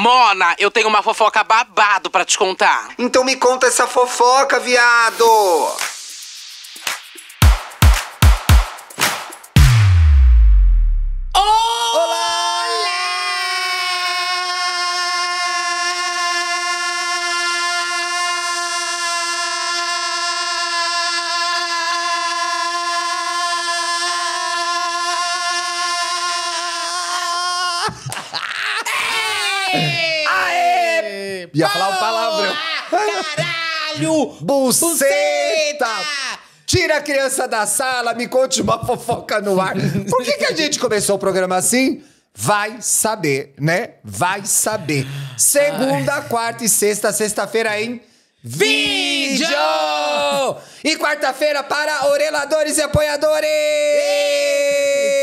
Mona, eu tenho uma fofoca babado para te contar. Então me conta essa fofoca, viado! Buceta! Buceta! Tira a criança da sala, me conte uma fofoca no ar. Por que, que a gente começou o programa assim? Vai saber, né? Vai saber. Segunda, Ai. quarta e sexta, sexta-feira em vídeo! E quarta-feira para oreladores e apoiadores!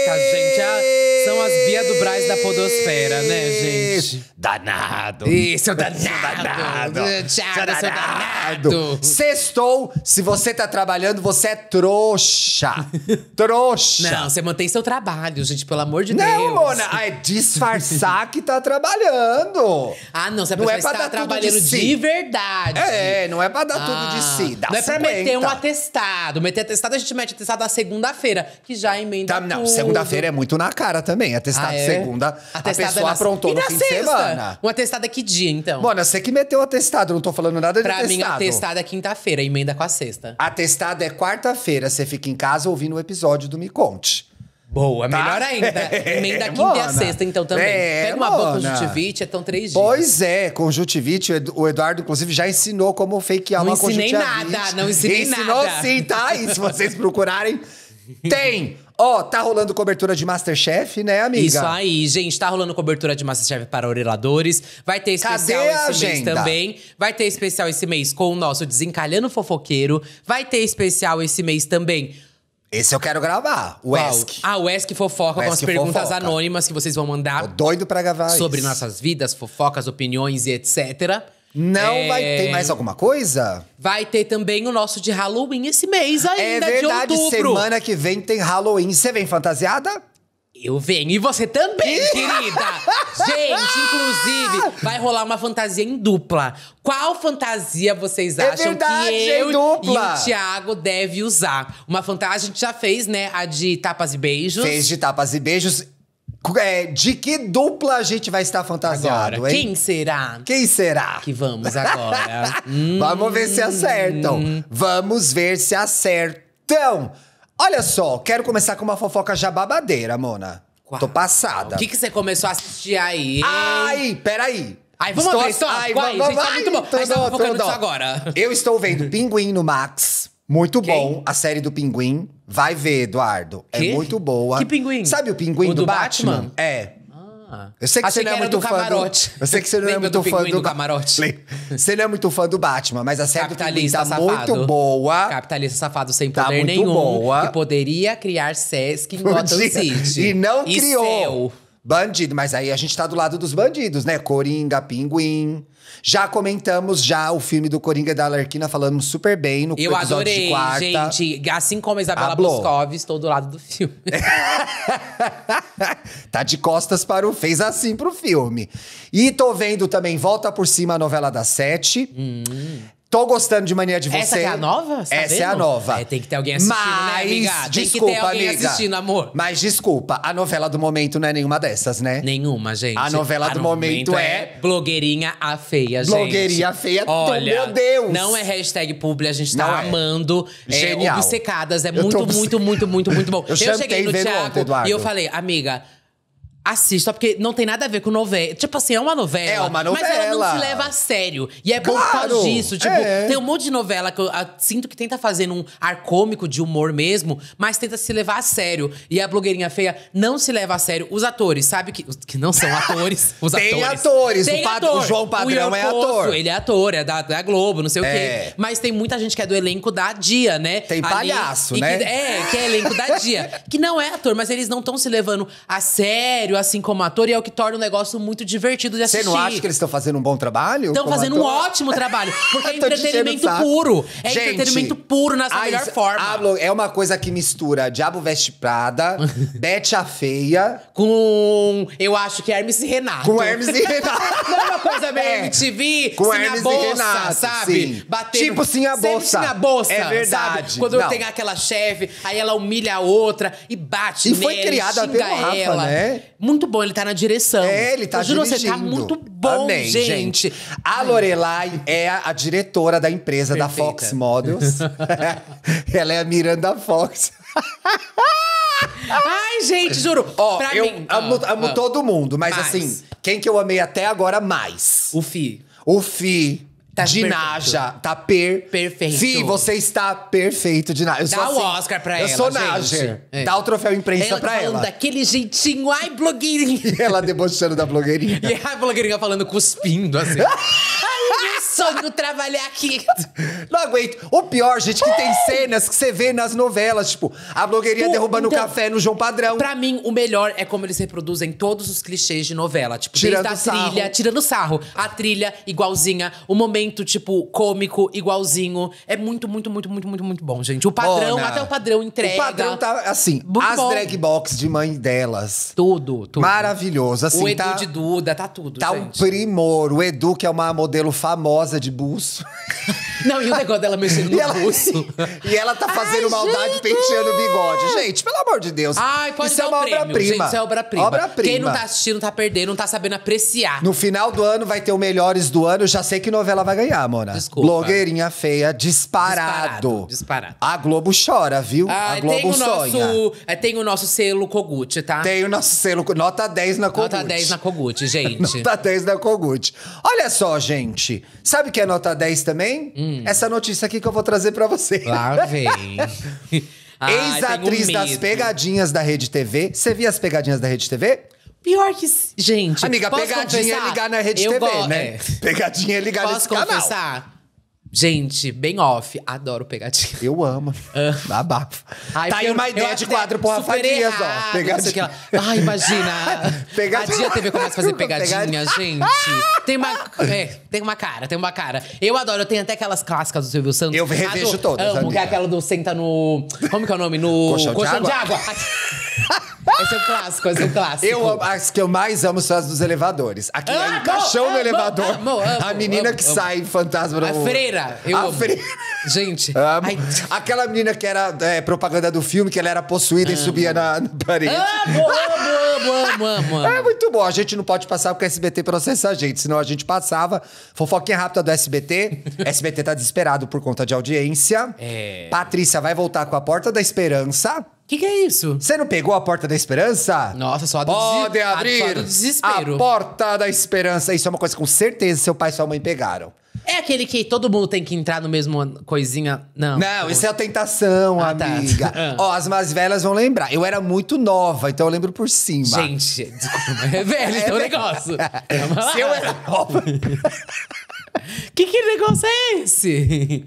Eita, gente, a... São as Bia do Braz da podosfera, né, gente? Danado. Isso seu danado. danado. Tchau, ah, danado. danado. Sextou, se você tá trabalhando, você é trouxa. trouxa. Não, você mantém seu trabalho, gente, pelo amor de não, Deus. Não, Mona, é disfarçar que tá trabalhando. Ah, não, você não é pra dar trabalhando tudo de, si. de verdade. É, não é pra dar ah, tudo de si. Ah, dá não 50. é pra meter um atestado. Meter atestado, a gente mete atestado na segunda-feira, que já emenda tá, Não, segunda-feira é muito na cara também também. Atestado ah, é? segunda, a pessoa na... aprontou e no fim sexta? de semana. Um atestado é que dia, então? Mona, é você que meteu o atestado, não tô falando nada de pra atestado. Pra mim, atestado é quinta-feira, emenda com a sexta. Atestado é quarta-feira, você fica em casa ouvindo o episódio do Me Conte. Boa, tá? melhor ainda. Emenda é, quinta mona. e a sexta, então, também. É, Pega uma boa conjuntivite, então é três dias. Pois é, conjuntivite. O Eduardo, inclusive, já ensinou como fakear não uma conjuntivite. Não ensinei nada, não ensinei ensinou nada. Ensinou sim, tá? E se vocês procurarem, tem Ó, oh, tá rolando cobertura de Masterchef, né, amiga? Isso aí, gente. Tá rolando cobertura de Masterchef para oreladores. Vai ter especial Cadê esse agenda? mês também. Vai ter especial esse mês com o nosso Desencalhando Fofoqueiro. Vai ter especial esse mês também esse eu quero gravar, o Qual? ESC. Ah, o ESC fofoca o com as perguntas fofoca. anônimas que vocês vão mandar. Tô doido pra gravar Sobre isso. nossas vidas, fofocas, opiniões e etc. Não é... vai ter é. mais alguma coisa? Vai ter também o nosso de Halloween esse mês é ainda, é verdade, Semana que vem tem Halloween. Você vem fantasiada? Eu venho. E você também, querida! Gente, inclusive, vai rolar uma fantasia em dupla. Qual fantasia vocês é acham verdade, que eu e o Thiago deve usar? Uma fantasia, a gente já fez, né? A de tapas e beijos. Fez de tapas e beijos. É, de que dupla a gente vai estar fantasiado, agora, hein? Quem será? Quem será? Que vamos agora. vamos ver se acertam. Hum. Vamos ver se acertam. Olha só, quero começar com uma fofoca já babadeira, Mona. Qual? Tô passada. O que, que você começou a assistir aí? Ai, peraí. Ai, vamos estou... ver só. Ai, vai, é, vai, gente, vai, tá muito bom. Tô, Ai, tô, tô, tô, agora. Eu estou vendo Pinguim no Max. Muito Quem? bom. A série do Pinguim. Vai ver, Eduardo. É que? É muito boa. Que pinguim? Sabe o pinguim o do, do Batman? Batman? É. Ah. Eu sei que Achei você não é muito fã do. Eu sei que você não é muito fã do, camarote. você não é muito fã do Batman, mas a série Capitalista do Pinguim tá safado. muito boa. Capitalista safado sem tá poder muito nenhum. Boa. Que poderia criar Sesc em Gotham City. E não e criou. Seu. Bandido, mas aí a gente tá do lado dos bandidos, né? Coringa, Pinguim. Já comentamos já o filme do Coringa e da Alerquina, falamos super bem no Eu episódio adorei, de quarta. gente. Assim como a Isabela Hablou. Boscov, estou do lado do filme. tá de costas para o... Fez assim pro filme. E tô vendo também Volta por Cima, a novela das sete. Hum. Tô gostando de mania de é você. Essa é a nova? Você tá Essa é a nova. É, tem que ter alguém assistindo, né, Mas, amiga? Tem desculpa, que ter alguém amiga. assistindo, amor. Mas desculpa, a novela do momento não é nenhuma dessas, né? Nenhuma, gente. A novela do momento é, é- Blogueirinha a feia, gente. Blogueirinha feia, Olha, meu Deus! Não é hashtag publi, a gente tá Não é. amando. É, Genial. obcecadas, é muito, obce- muito, muito, muito, muito bom. Eu Eu, cheguei no vendo ontem, Thiago e eu falei, amiga, Assista, porque não tem nada a ver com novela. Tipo assim, é uma novela. É uma novela. Mas ela não se leva a sério. E é claro, por causa disso. Tipo, é. tem um monte de novela que eu a, ah, sinto que tenta fazer um ar cômico de humor mesmo, mas tenta se levar a sério. E a blogueirinha feia não se leva a sério. Os atores, sabe que, que não são atores. Os tem atores. atores. Tem o, ator. o João Padrão o é ator. Ele é ator, é da, da Globo, não sei é. o quê. É. Mas tem muita gente que é do elenco da Dia, né? Tem Ali, palhaço, né? Que, é, que é elenco da Dia. que não é ator, mas eles não estão se levando a sério assim como ator e é o que torna o negócio muito divertido de assistir. Você não acha que eles estão fazendo um bom trabalho? Estão fazendo ator? um ótimo trabalho, porque é entretenimento puro. É Gente, entretenimento puro na sua melhor forma. Hablo é uma coisa que mistura Diabo Veste Prada, Bete a Feia... Com, eu acho que Hermes e Renato. Com Hermes e Renato. não é uma coisa meio é. MTV, com Hermes bolsa, e Renato, sabe? Batendo, tipo sim a bolsa. Sim a bolsa, É verdade. Sabe? Quando não. tenho aquela chefe, aí ela humilha a outra e bate e foi criada pela ela. né? Muito bom, ele tá na direção. É, ele tá eu juro, dirigindo. Você tá muito bom, Amém, gente. gente. A Lorelai é a, diretora da empresa Perfeita. da Fox Models. Ela é a Miranda Fox. Ai, gente, juro. Ó, pra eu mim, amo, ah, amo ah, todo mundo, mas mais. assim, quem que eu amei até agora mais? O Fi. O Fi. Tá Dinaja, tá per... perfeito. Sim, você está perfeito, Dinaja. Dá assim, o Oscar pra eu ela. Eu sou Nager. É. Dá o troféu imprensa ela pra ela. daquele jeitinho, ai, blogueirinha. E ela debochando da blogueirinha. E a blogueirinha falando, cuspindo assim. sonho trabalhar aqui. Não aguento. O pior, gente, que tem cenas que você vê nas novelas, tipo, a blogueirinha derrubando então, café no João Padrão. Pra mim, o melhor é como eles reproduzem todos os clichês de novela. Tipo, tirando desde a sarro. trilha, tirando sarro. A trilha, igualzinha. O momento, tipo, cômico, igualzinho. É muito, muito, muito, muito, muito, muito bom, gente. O padrão, até o padrão entrega. O padrão tá, assim, muito as bom. drag box de mãe delas. Tudo, tudo. Maravilhoso, assim, o Edu tá, de Duda, tá tudo, Tá gente. um primor. O Edu, que é uma modelo famosa rosa de buço. Não, e o negócio dela mexendo no ela, buço. E ela tá fazendo Ai, maldade gente. penteando o bigode. Gente, pelo amor de Deus. Ai, pode isso é obra-prima. Isso é obra-prima. Obra-prima. Quem não tá assistindo, tá perdendo, não tá sabendo apreciar. No final do ano vai ter o melhores do ano. já sei que novela vai ganhar, Mona. Desculpa. Blogueirinha feia, disparado. Disparado. disparado. A Globo chora, viu? Ah, a Globo tem o sonha. Nosso, é, tem o nosso selo Kogut, tá? Tem o nosso selo. Nota 10 na Kogut. Nota 10 na Kogut, gente. nota 10 na Kogut. Olha só, gente. Sabe Sabe o que é nota 10 também? Hum. Essa notícia aqui que eu vou trazer para você. Lá vem. Ex-atriz das pegadinhas da Rede TV. Você via as pegadinhas da Rede TV? Pior que. Gente. Amiga, pegadinha é confessar? é ligar na Rede eu TV, né? É. Pegadinha é ligar posso nesse confessar? canal. Gente, bem off. Adoro pegadinha. Eu amo. Uh. tá aí uma ideia de quadro pro Rafa Dias, ó. Pegadinha. Ai, imagina. pegadinha. A Dia TV começa a fazer pegadinha, pegadinha. gente. Tem uma, é, tem uma cara, tem uma cara. Eu adoro. Eu tenho até aquelas clássicas do Silvio Santos. Eu revejo todas. Amo, amiga. que é aquela do senta no... Como que é o nome? No... Colchão, de, água. De água. Esse é o clássico, esse é o clássico. Eu amo, as que eu mais amo são as dos elevadores. Aqui, que é Amo, é no elevador. amo, amo, a menina amo, que amo. sai fantasma no... A freira, eu A amo. freira. Gente, Amo. Aquela menina que era é, propaganda do filme, que ela era possuída e subia na, na parede. amo, amo, amo, amo, amo. É muito bom. A gente não pode passar porque o SBT processa a gente. Senão a gente passava. Fofoquinha rápida do SBT. SBT tá desesperado por conta de audiência. É. Patrícia vai voltar com a Porta da Esperança que, que é isso? Você não pegou a porta da esperança? Nossa, só a do Podem des... abrir a, só do desespero. A porta da esperança. Isso é uma coisa com certeza seu pai e sua mãe pegaram. É aquele que todo mundo tem que entrar no mesmo coisinha. Não. Não, isso é a tentação, ah, tá. amiga. Tá. Ó, as mais velhas vão lembrar. Eu era muito nova, então eu lembro por cima. Gente, desculpa, é velho, é então é o negócio. Se eu era nova. que, que negócio é esse?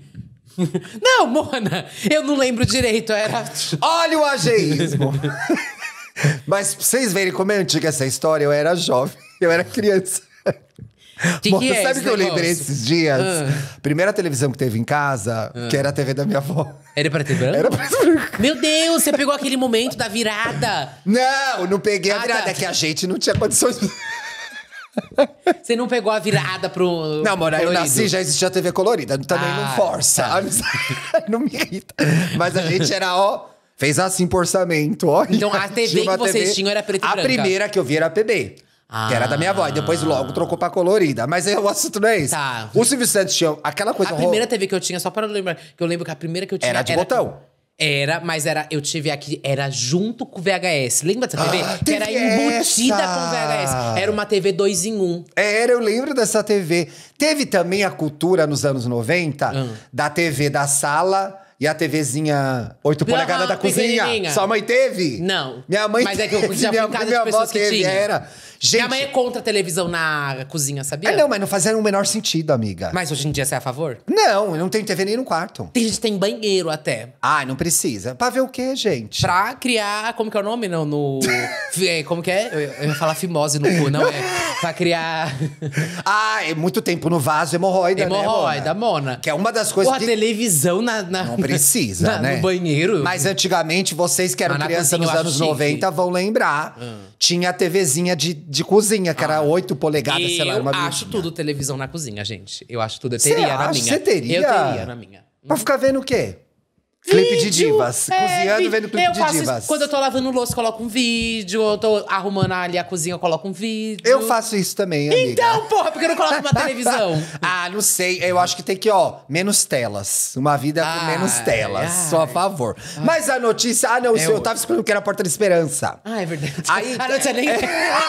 Não, Mona, eu não lembro direito, era. Olha o ageísmo! Mas pra vocês verem como é antiga essa história, eu era jovem, eu era criança. Que Mona, que é sabe que eu lembrei esses dias? Ah. Primeira televisão que teve em casa, ah. que era a TV da minha avó. Era pra TV? Era pra ter Meu Deus, você pegou aquele momento da virada. Não, não peguei ah, a virada, tá. é que a gente não tinha condições. Você não pegou a virada pro. Não, mora, eu nasci já existia TV colorida. Também ah, não força. Tá. não me irrita. Mas a gente era, ó. Fez assim por orçamento, ó. Então a TV que vocês TV, tinham era preta e branca. A primeira que eu vi era a PB. Ah. Que era da minha avó. E depois logo trocou pra colorida. Mas o assunto não é esse. Tá. O Silvio Santos tinha aquela coisa... A primeira TV que eu tinha, só para lembrar... Que eu lembro que a primeira que eu tinha... Era de era botão. Tipo era, mas era, eu tive aqui, era junto com o VHS. Lembra dessa TV? Ah, que era embutida essa. com o VHS. Era uma TV dois em Um. É, era, eu lembro dessa TV. Teve também a cultura nos anos 90 hum. Ah. da TV da sala e a TVzinha 8 polegadas da cozinha. Sua mãe teve? Não. Minha mãe Mas é que eu teve, já fui minha, em casa minha avó pessoas que tinha. era. Gente, Minha mãe é contra a televisão na cozinha, sabia? É, não, mas não fazia o menor sentido, amiga. Mas hoje em dia você é a favor? Não, eu não tenho TV nem no quarto. Tem gente tem banheiro até. Ah, não precisa. Pra ver o quê, gente? Pra criar. Como que é o nome? Não, no. É, como que é? Eu, eu ia falar fimose no cu, não é? Pra criar. Ah, é muito tempo no vaso, hemorroida, né, Mona? Hemorroida, mona. Que é uma das coisas Pô, que... televisão na, na, Não precisa, né? No banheiro. Mas antigamente, vocês que eram crianças criança nos anos chique. 90 vão lembrar. Ah. Tinha a TVzinha de, de cozinha, que era 8 ah. polegadas, sei lá, eu acho tudo televisão na cozinha, gente. Eu acho tudo. Eu Cê teria na minha. você teria? Eu teria na minha. Pra ficar vendo o quê? Clipe de divas. É, Cozinhando, vendo clipe eu de faço divas. Isso, quando eu tô lavando louça, coloco um vídeo. Eu tô arrumando ali a cozinha, eu coloco um vídeo. Eu faço isso também, amiga. Então, porra, porque eu não coloco uma televisão? ah, não sei. Eu acho que tem que, ó, menos telas. Uma vida ai, com menos telas. Ai. Só a favor. Ai. Mas a notícia... Ah, não, é senhor, eu tava esperando que era a Porta da Esperança. Ah, é verdade. Aí, ah, a notícia nem...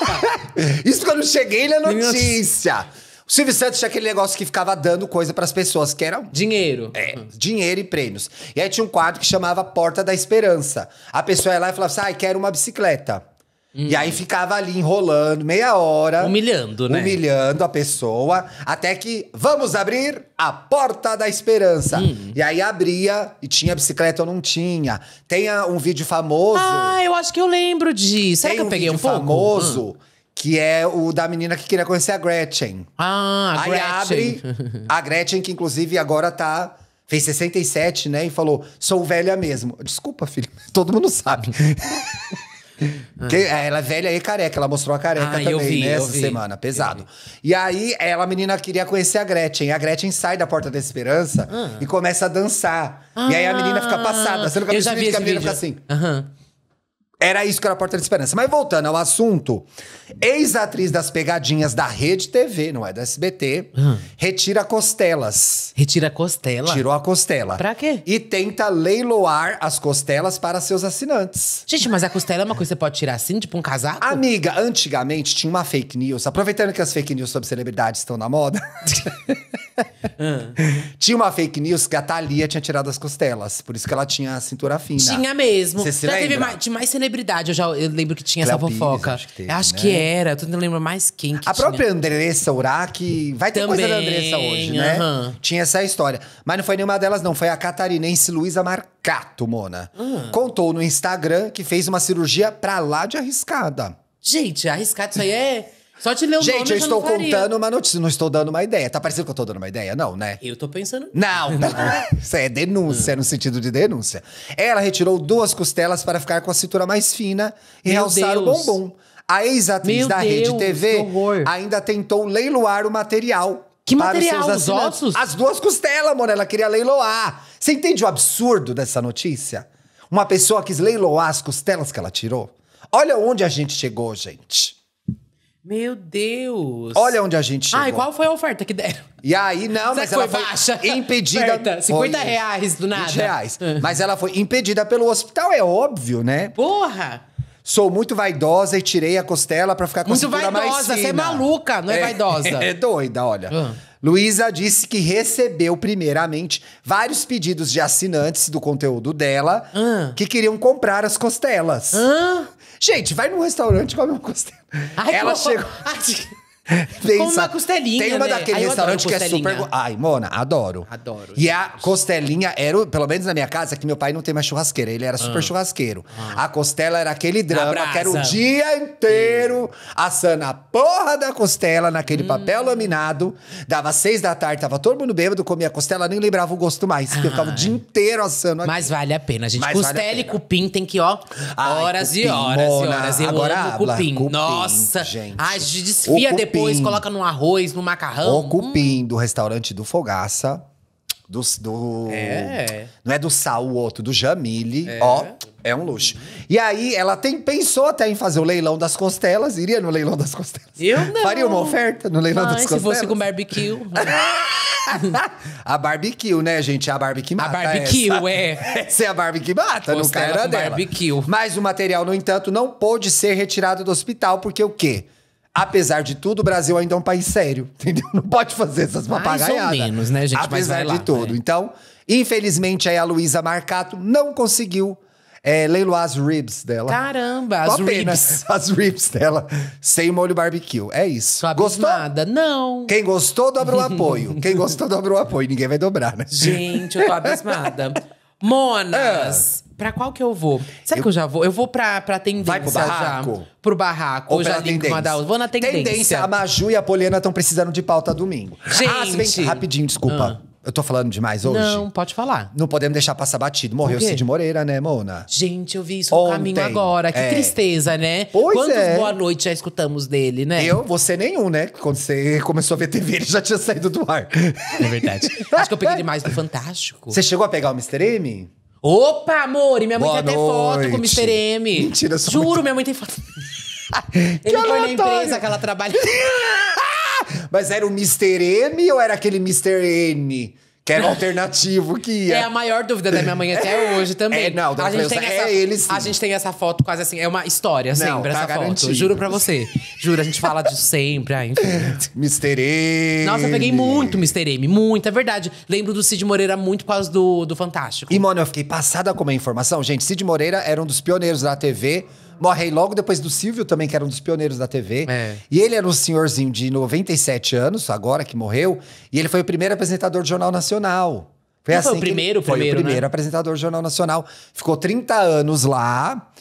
isso quando eu cheguei na notícia. O Silvio Santos tinha aquele negócio que ficava dando coisa para as pessoas, que era. Dinheiro. É, dinheiro e prêmios. E aí tinha um quadro que chamava Porta da Esperança. A pessoa ia lá e falava assim: ai, ah, quero uma bicicleta. Hum. E aí ficava ali enrolando meia hora. Humilhando, né? Humilhando a pessoa. Até que vamos abrir a porta da esperança. Hum. E aí abria e tinha bicicleta ou não tinha. Tem ah, um vídeo famoso. Ah, eu acho que eu lembro disso. Será Tem que eu um peguei um pouco? famoso. Hum que é o da menina que queria conhecer a Gretchen. Ah, a Aí Gretchen. abre a Gretchen, que inclusive agora tá. Fez 67, né? E falou: sou velha mesmo. Desculpa, filho. Todo mundo sabe. Que, ela é velha e careca, ela mostrou a careca ah, também nessa né, essa semana, pesado. E aí, ela, a menina queria conhecer a Gretchen. A Gretchen sai da Porta da Esperança ah. e começa a dançar. Ah. E aí a menina fica passada. Você nunca ah, eu já vi que a menina vídeo. fica assim. Aham. Uhum. Era isso que era a Porta de Esperança. Mas voltando ao assunto, ex-atriz das pegadinhas da Rede TV, não é da SBT, hum. Ah. retira costelas. Retira costela? Tirou a costela. Pra quê? E tenta leiloar as costelas para seus assinantes. Gente, mas a costela é uma coisa que você pode tirar assim, tipo um casaco? Amiga, antigamente tinha uma fake news. Aproveitando que as fake news sobre celebridades estão na moda. hum. Tinha uma fake news que a Thalia tinha tirado as costelas. Por isso que ela tinha a cintura fina. Tinha mesmo. Você se Já lembra? Teve mais, de mais celebridades celebridade, eu já eu lembro que tinha Cléo essa Pires, fofoca. acho que, teve, acho né? que era, eu não lembro mais quem que A tinha. própria Andressa Uraki, vai ter Também, coisa da Andressa hoje, né? Tinha essa história. Mas não foi nenhuma delas não, foi a catarinense Luísa Marcato, Mona. Ah. Contou no Instagram que fez uma cirurgia pra lá de arriscada. Gente, arriscado isso aí é só te ler o Gente, nome, eu, eu estou contando uma notícia, não estou dando uma ideia. Tá parecendo que eu estou dando uma ideia? Não, né? Eu estou pensando. Não, não. Isso é denúncia, no sentido de denúncia. Ela retirou duas costelas para ficar com a cintura mais fina e Meu realçar Deus. o bombom. A ex-atriz da Deus, Rede TV ainda tentou leiloar o material. Que material? Os, os ossos? As duas costelas, amor. Ela queria leiloar. Você entende o absurdo dessa notícia? Uma pessoa quis leiloar as costelas que ela tirou. Olha onde a gente chegou, gente. Meu Deus! Olha onde a gente chegou. Ah, e qual foi a oferta que deram? E aí, não, Será mas ela foi, foi baixa? impedida. Oferta, 50 foi, reais do nada. 20 reais. Ah. Mas ela foi impedida pelo hospital, é óbvio, né? Porra! Sou muito vaidosa e tirei a costela para ficar com muito a cintura vaidosa, mais fina. Você é maluca, não é, é vaidosa. É doida, olha. Ah. Luísa disse que recebeu, primeiramente, vários pedidos de assinantes do conteúdo dela ah. que queriam comprar as costelas. Ah. Gente, vai num restaurante e come uma costela. Ai, ela chegou. tem Como uma costelinha. Tem uma né? daquele Ai, restaurante que é super. Ai, Mona, adoro. Adoro. E a costelinha era, pelo menos na minha casa, que meu pai não tem mais churrasqueira, ele era ah. super churrasqueiro. Ah. A costela era aquele drama Abraça. que era o dia inteiro Sim. Hum. assando a porra da costela naquele hum. papel laminado. Dava seis da tarde, tava todo mundo bêbado, comia a costela, nem lembrava o gosto mais. Porque eu tava o dia inteiro assando. Aqui. Mas vale a pena, gente. Mas costela vale e cupim tem que, ó, Ai, horas cupim, e horas Mona, e horas. Eu Agora amo cupim. cupim. Nossa. Gente. Ai, desfia depois depois coloca no arroz, no macarrão. O hum. cupim hum. do restaurante do Fogaça. Do, do é. Não é do Sal, o outro, do Jamile. É. Ó, é um luxo. E aí, ela tem, pensou até em fazer o leilão das costelas. Iria no leilão das costelas. Eu não. Faria uma oferta no leilão das se costelas. se fosse com barbecue. a barbecue, né, gente? A barbecue mata. A barbecue, essa. é. Essa é a barbecue mata, no não cara dela. Barbecue. Mas o material, no entanto, não pôde ser retirado do hospital, porque o quê? Apesar de tudo, o Brasil ainda é um país sério, entendeu? Não pode fazer essas papagaiadas. Mais ou menos, né, gente? Apesar lá, de tudo. É. Então, infelizmente, aí a Luísa Marcato não conseguiu é, leiloar as ribs dela. Caramba, as ribs. As ribs dela, sem molho barbecue. É isso. Tô gostou? Abismada. Não. Quem gostou, dobra o apoio. Quem gostou, dobra o apoio. Ninguém vai dobrar, né? Gente, eu tô abismada. Monas, ah pra qual que eu vou? Será eu... que eu já vou? Eu vou pra, pra tendência Vai pro barraco? Já. Pro barraco. Ou eu já da Vou na tendência. Tendência. A Maju e a Poliana estão precisando de pauta domingo. Gente! Ah, bem, rapidinho, desculpa. Ah. Eu tô falando demais hoje? Não, pode falar. Não podemos deixar passar batido. Morreu o Cid Moreira, né, Mona? Gente, eu vi isso no caminho agora. Que é. tristeza, né? Pois Quantos é. boa noite já escutamos dele, né? Eu, você nenhum, né? Quando você começou a ver TV, ele já tinha saído do ar. É verdade. Acho que eu peguei demais do Fantástico. Você chegou a pegar o Mr. M? Opa, amor! E minha mãe Boa tem noite. foto com o Mr. M. Mentira, sua Juro, minha mãe tem foto. Ele foi na empresa que ela trabalha. Mas era o Mr. M ou era aquele Mr. N? Quero alternativo que É a maior dúvida da minha mãe é. até hoje também. É, não, a gente, tem é essa, ele sim. a gente tem essa foto quase assim, é uma história não, sempre, tá essa garantido. foto. Juro pra você. Juro, a gente fala disso sempre, ah, M. Nossa, eu peguei muito Mr. M, muito, é verdade. Lembro do Cid Moreira muito por causa do, do Fantástico. E, mano, eu fiquei passada com uma informação. Gente, Cid Moreira era um dos pioneiros da TV morre aí logo depois do Silvio também, que era um dos pioneiros da TV. É. E ele era um senhorzinho de 97 anos, agora que morreu, e ele foi o primeiro apresentador de Jornal Nacional. Foi, assim foi o primeiro, foi primeiro, o primeiro né? apresentador de Jornal Nacional. Ficou 30 anos lá.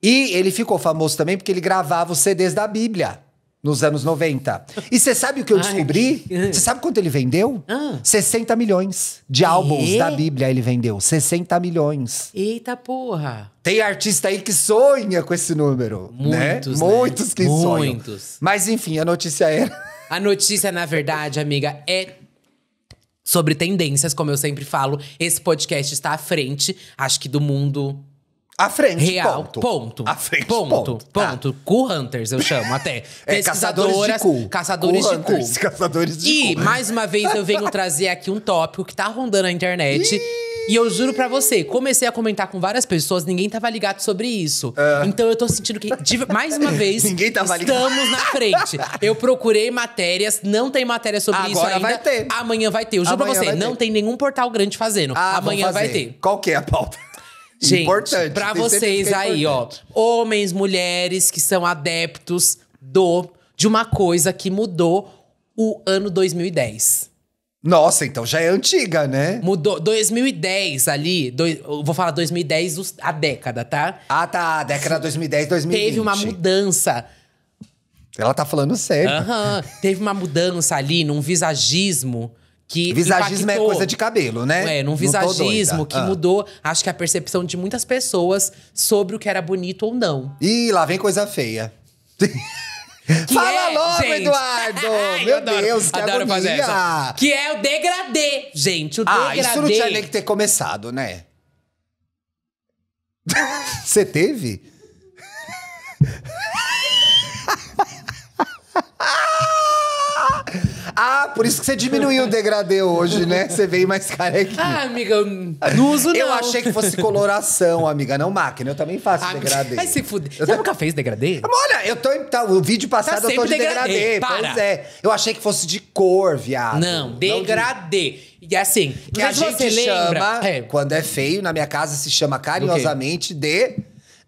E ele ficou famoso também porque ele gravava os CDs da Bíblia nos anos 90. E você sabe o que eu descobri? Você sabe quanto ele vendeu? Ah. 60 milhões de álbuns e? da Bíblia ele vendeu. 60 milhões. Eita porra! Tem artista aí que sonha com esse número. Né? Muitos. Né? né? Muitos que Muitos. sonham. Muitos. Mas enfim, a notícia era. É a notícia, na verdade, amiga, é sobre tendências, como eu sempre falo. Esse podcast está à frente, acho que do mundo à frente, Real, ponto. ponto. À frente, ponto. Ponto. ponto. Tá. Cool Hunters, eu chamo até. é, caçadores de cu. Caçadores de cu. Caçadores de e, cu. mais uma vez, eu venho trazer aqui um tópico que tá rondando a internet. e eu juro para você, comecei a comentar com várias pessoas, ninguém tava ligado sobre isso. Uh. Então eu tô sentindo que, de, mais uma vez, ninguém tava estamos ligado. na frente. Eu procurei matérias, não tem matéria sobre Agora isso ainda. Vai ter. Amanhã vai ter. Eu juro Amanhã pra você, não ter. tem nenhum portal grande fazendo. Ah, Amanhã vai ter. Qual que é a pauta? Gente, Importante. Pra vocês aí, importante. ó. Homens, mulheres que são adeptos do de uma coisa que mudou o ano 2010. Nossa, então já é antiga, né? Mudou. 2010 ali, vou falar 2010 a década, tá? Ah, tá. A década 2010, 2020. Teve uma mudança. Ela tá falando sério. Aham. Uhum, teve uma mudança ali num visagismo que visagismo é impactou. é coisa de cabelo, né? É, num visagismo que ah. mudou, acho que a percepção de muitas pessoas sobre o que era bonito ou não. Ih, lá vem coisa feia. Que Fala é, logo, gente. Eduardo! Ai, Meu adoro, Deus, que adoro agonia. fazer essa. Que é o degradê, gente. O ah, degradê. isso não tinha nem que ter começado, né? Você teve? por isso que você diminuiu o degradê hoje, né? Você veio mais carequinha. Ah, amiga, eu não uso não. Eu achei que fosse coloração, amiga, não máquina. Eu também faço ah, degradê. Mas se fuder. Você nunca fez degradê? Olha, eu tô... Tá, o vídeo passado tá eu tô de degradê. degradê. Para. Pois é. Eu achei que fosse de cor, viado. Não, degradê. E assim, que a gente lembra, chama, é. quando é feio, na minha casa se chama carinhosamente de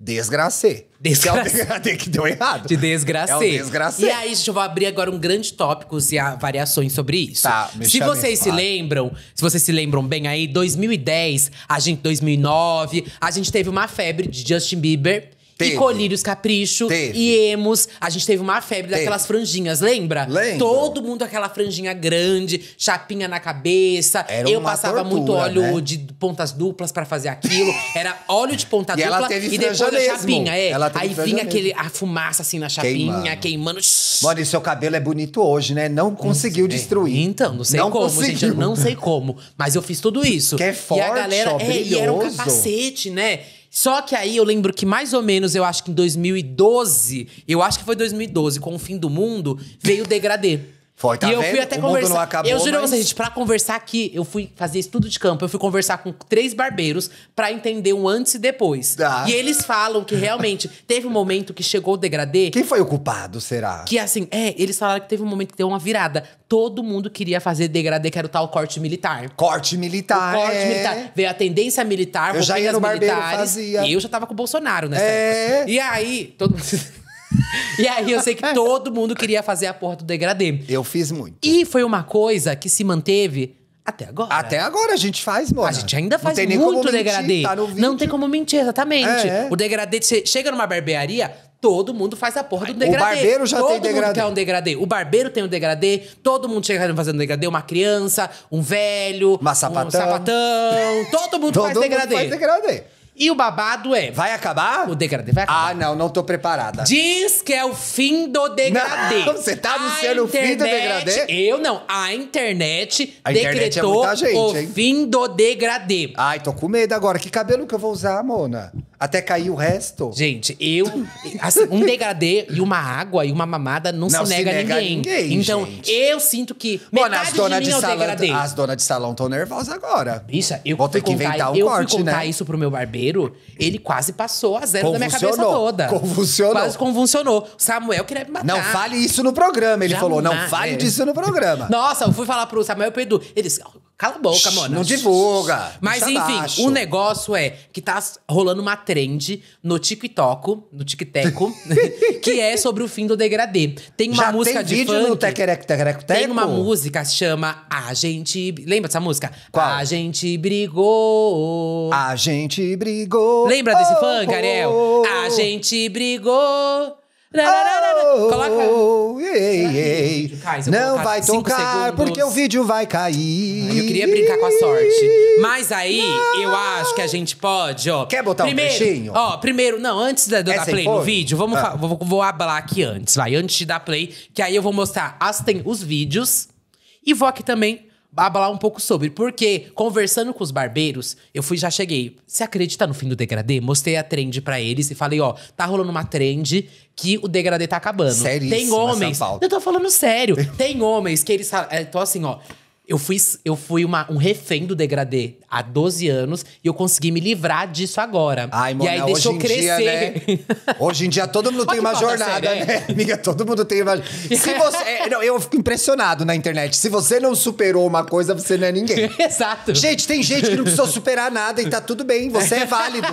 desgracê. É desgracê. que deu errado. De desgracê. É um desgracê. E aí, gente, eu vou abrir agora um grande tópico e variações sobre isso. Tá, me se chame, vocês claro. se lembram, se vocês se lembram bem aí, 2010, a gente 2009, a gente teve uma febre de Justin Bieber Teve. E colírios capricho. Teve. E emos. A gente teve uma febre teve. daquelas franjinhas, lembra? Lembro. Todo mundo aquela franjinha grande, chapinha na cabeça. Era Eu passava tortura, muito óleo né? de pontas duplas para fazer aquilo. Era óleo de ponta e dupla ela teve e depois a chapinha. É. Aí vinha aquele, a fumaça assim na chapinha, queimando. queimando. Mano, e seu cabelo é bonito hoje, né? Não conseguiu é. destruir. Então, não sei não como, conseguiu. gente. Eu não sei como. Mas eu fiz tudo isso. Que é forte, e a galera, ó, é, e era um capacete, né? Só que aí eu lembro que mais ou menos, eu acho que em 2012, eu acho que foi 2012, com o fim do mundo, veio o degradê. Foi, tá e eu fui até o conversar. Não acabou, eu juro mas... vocês, gente, pra conversar aqui, eu fui fazer estudo de campo, eu fui conversar com três barbeiros para entender um antes e depois. Ah. E eles falam que realmente teve um momento que chegou o degradê. Quem foi o culpado, será? Que assim, é, eles falaram que teve um momento que deu uma virada. Todo mundo queria fazer degradê, que era o tal corte militar. Corte militar. O corte é. militar. Veio a tendência militar, eu já ia no barbeiro Fazia. E eu já tava com o Bolsonaro nessa é. época. E aí, todo mundo. E aí eu sei que todo mundo queria fazer a porra do degradê. Eu fiz muito. E foi uma coisa que se manteve até agora. Até agora a gente faz, mano. A gente ainda faz muito degradê. Mentir, tá Não tem como mentir, exatamente. É, é. O degradê você chega numa barbearia, todo mundo faz a porra do degradê. O barbeiro já todo tem degradê. Todo mundo quer um degradê. O barbeiro tem um degradê, todo mundo chega fazendo degradê. Uma criança, um velho, Uma sapatão. um sapatão. Todo mundo todo faz mundo degradê. Faz degradê. E o babado é, vai acabar? O degradê vai acabar. Ah, não, não tô preparada. Diz que é o fim do degradê. Não, você tá anunciando o fim do degradê? Eu não. A internet a decretou internet é gente, o hein? fim do degradê. Ai, tô com medo agora. Que cabelo que eu vou usar, Mona? Até cair o resto? Gente, eu. Assim, um degradê e uma água e uma mamada não, não se, nega se nega a ninguém. ninguém então, gente. eu sinto que. Mona, as donas de, de, é salão. de salão estão nervosas agora. Bicha, eu vou ter que inventar um eu corte, Eu né? fui contar né? isso pro meu barbeiro inteiro, ele quase passou a zero da minha cabeça toda. Convulsionou. Quase convulsionou. O Samuel queria me matar. Não fale isso no programa, ele Jamais. falou. Não fale disso no programa. Nossa, eu fui falar pro Samuel e pro Edu. Eles Cala a boca, mano. Não divulga. Mas enfim, o negócio é que tá rolando uma trend no TikTok, no TikTok, que é sobre o fim do degradê. Tem uma Já música tem de vídeo funk. No tequerec, tequerec, Tem uma música que chama A gente, lembra dessa música? Qual? A gente brigou. A gente brigou. Lembra desse oh, funk, oh, oh, Ariel? Oh, oh. A gente brigou. Coloca. Oh, não vai tocar porque o vídeo vai cair. Eu queria brincar com a sorte. Mas aí, não. eu acho que a gente pode, ó. Quer botar primeiro, um trechinho? Ó, primeiro, não, antes da, dar play no vídeo, vamos ah. vou, vou ablar aqui antes, vai. Antes de dar play, que aí eu vou mostrar as, tem, os vídeos. E vou aqui também babar um pouco sobre. Porque, conversando com os barbeiros, eu fui já cheguei. Você acredita no fim do degradê? Mostrei a trend para eles e falei, ó, tá rolando uma trend que o degradê tá acabando. Sério? Tem homens. Eu tô falando sério. tem homens que eles falam. É, tô assim, ó. Eu fui, eu fui uma, um refém do degradê há 12 anos e eu consegui me livrar disso agora. Ai, Mona, e aí deixou crescer. Dia, né? hoje em dia todo mundo tem uma jornada, né? É? Amiga, todo mundo tem uma. Se você. É, não, eu fico impressionado na internet. Se você não superou uma coisa, você não é ninguém. Exato. Gente, tem gente que não precisou superar nada e tá tudo bem. Você é válido.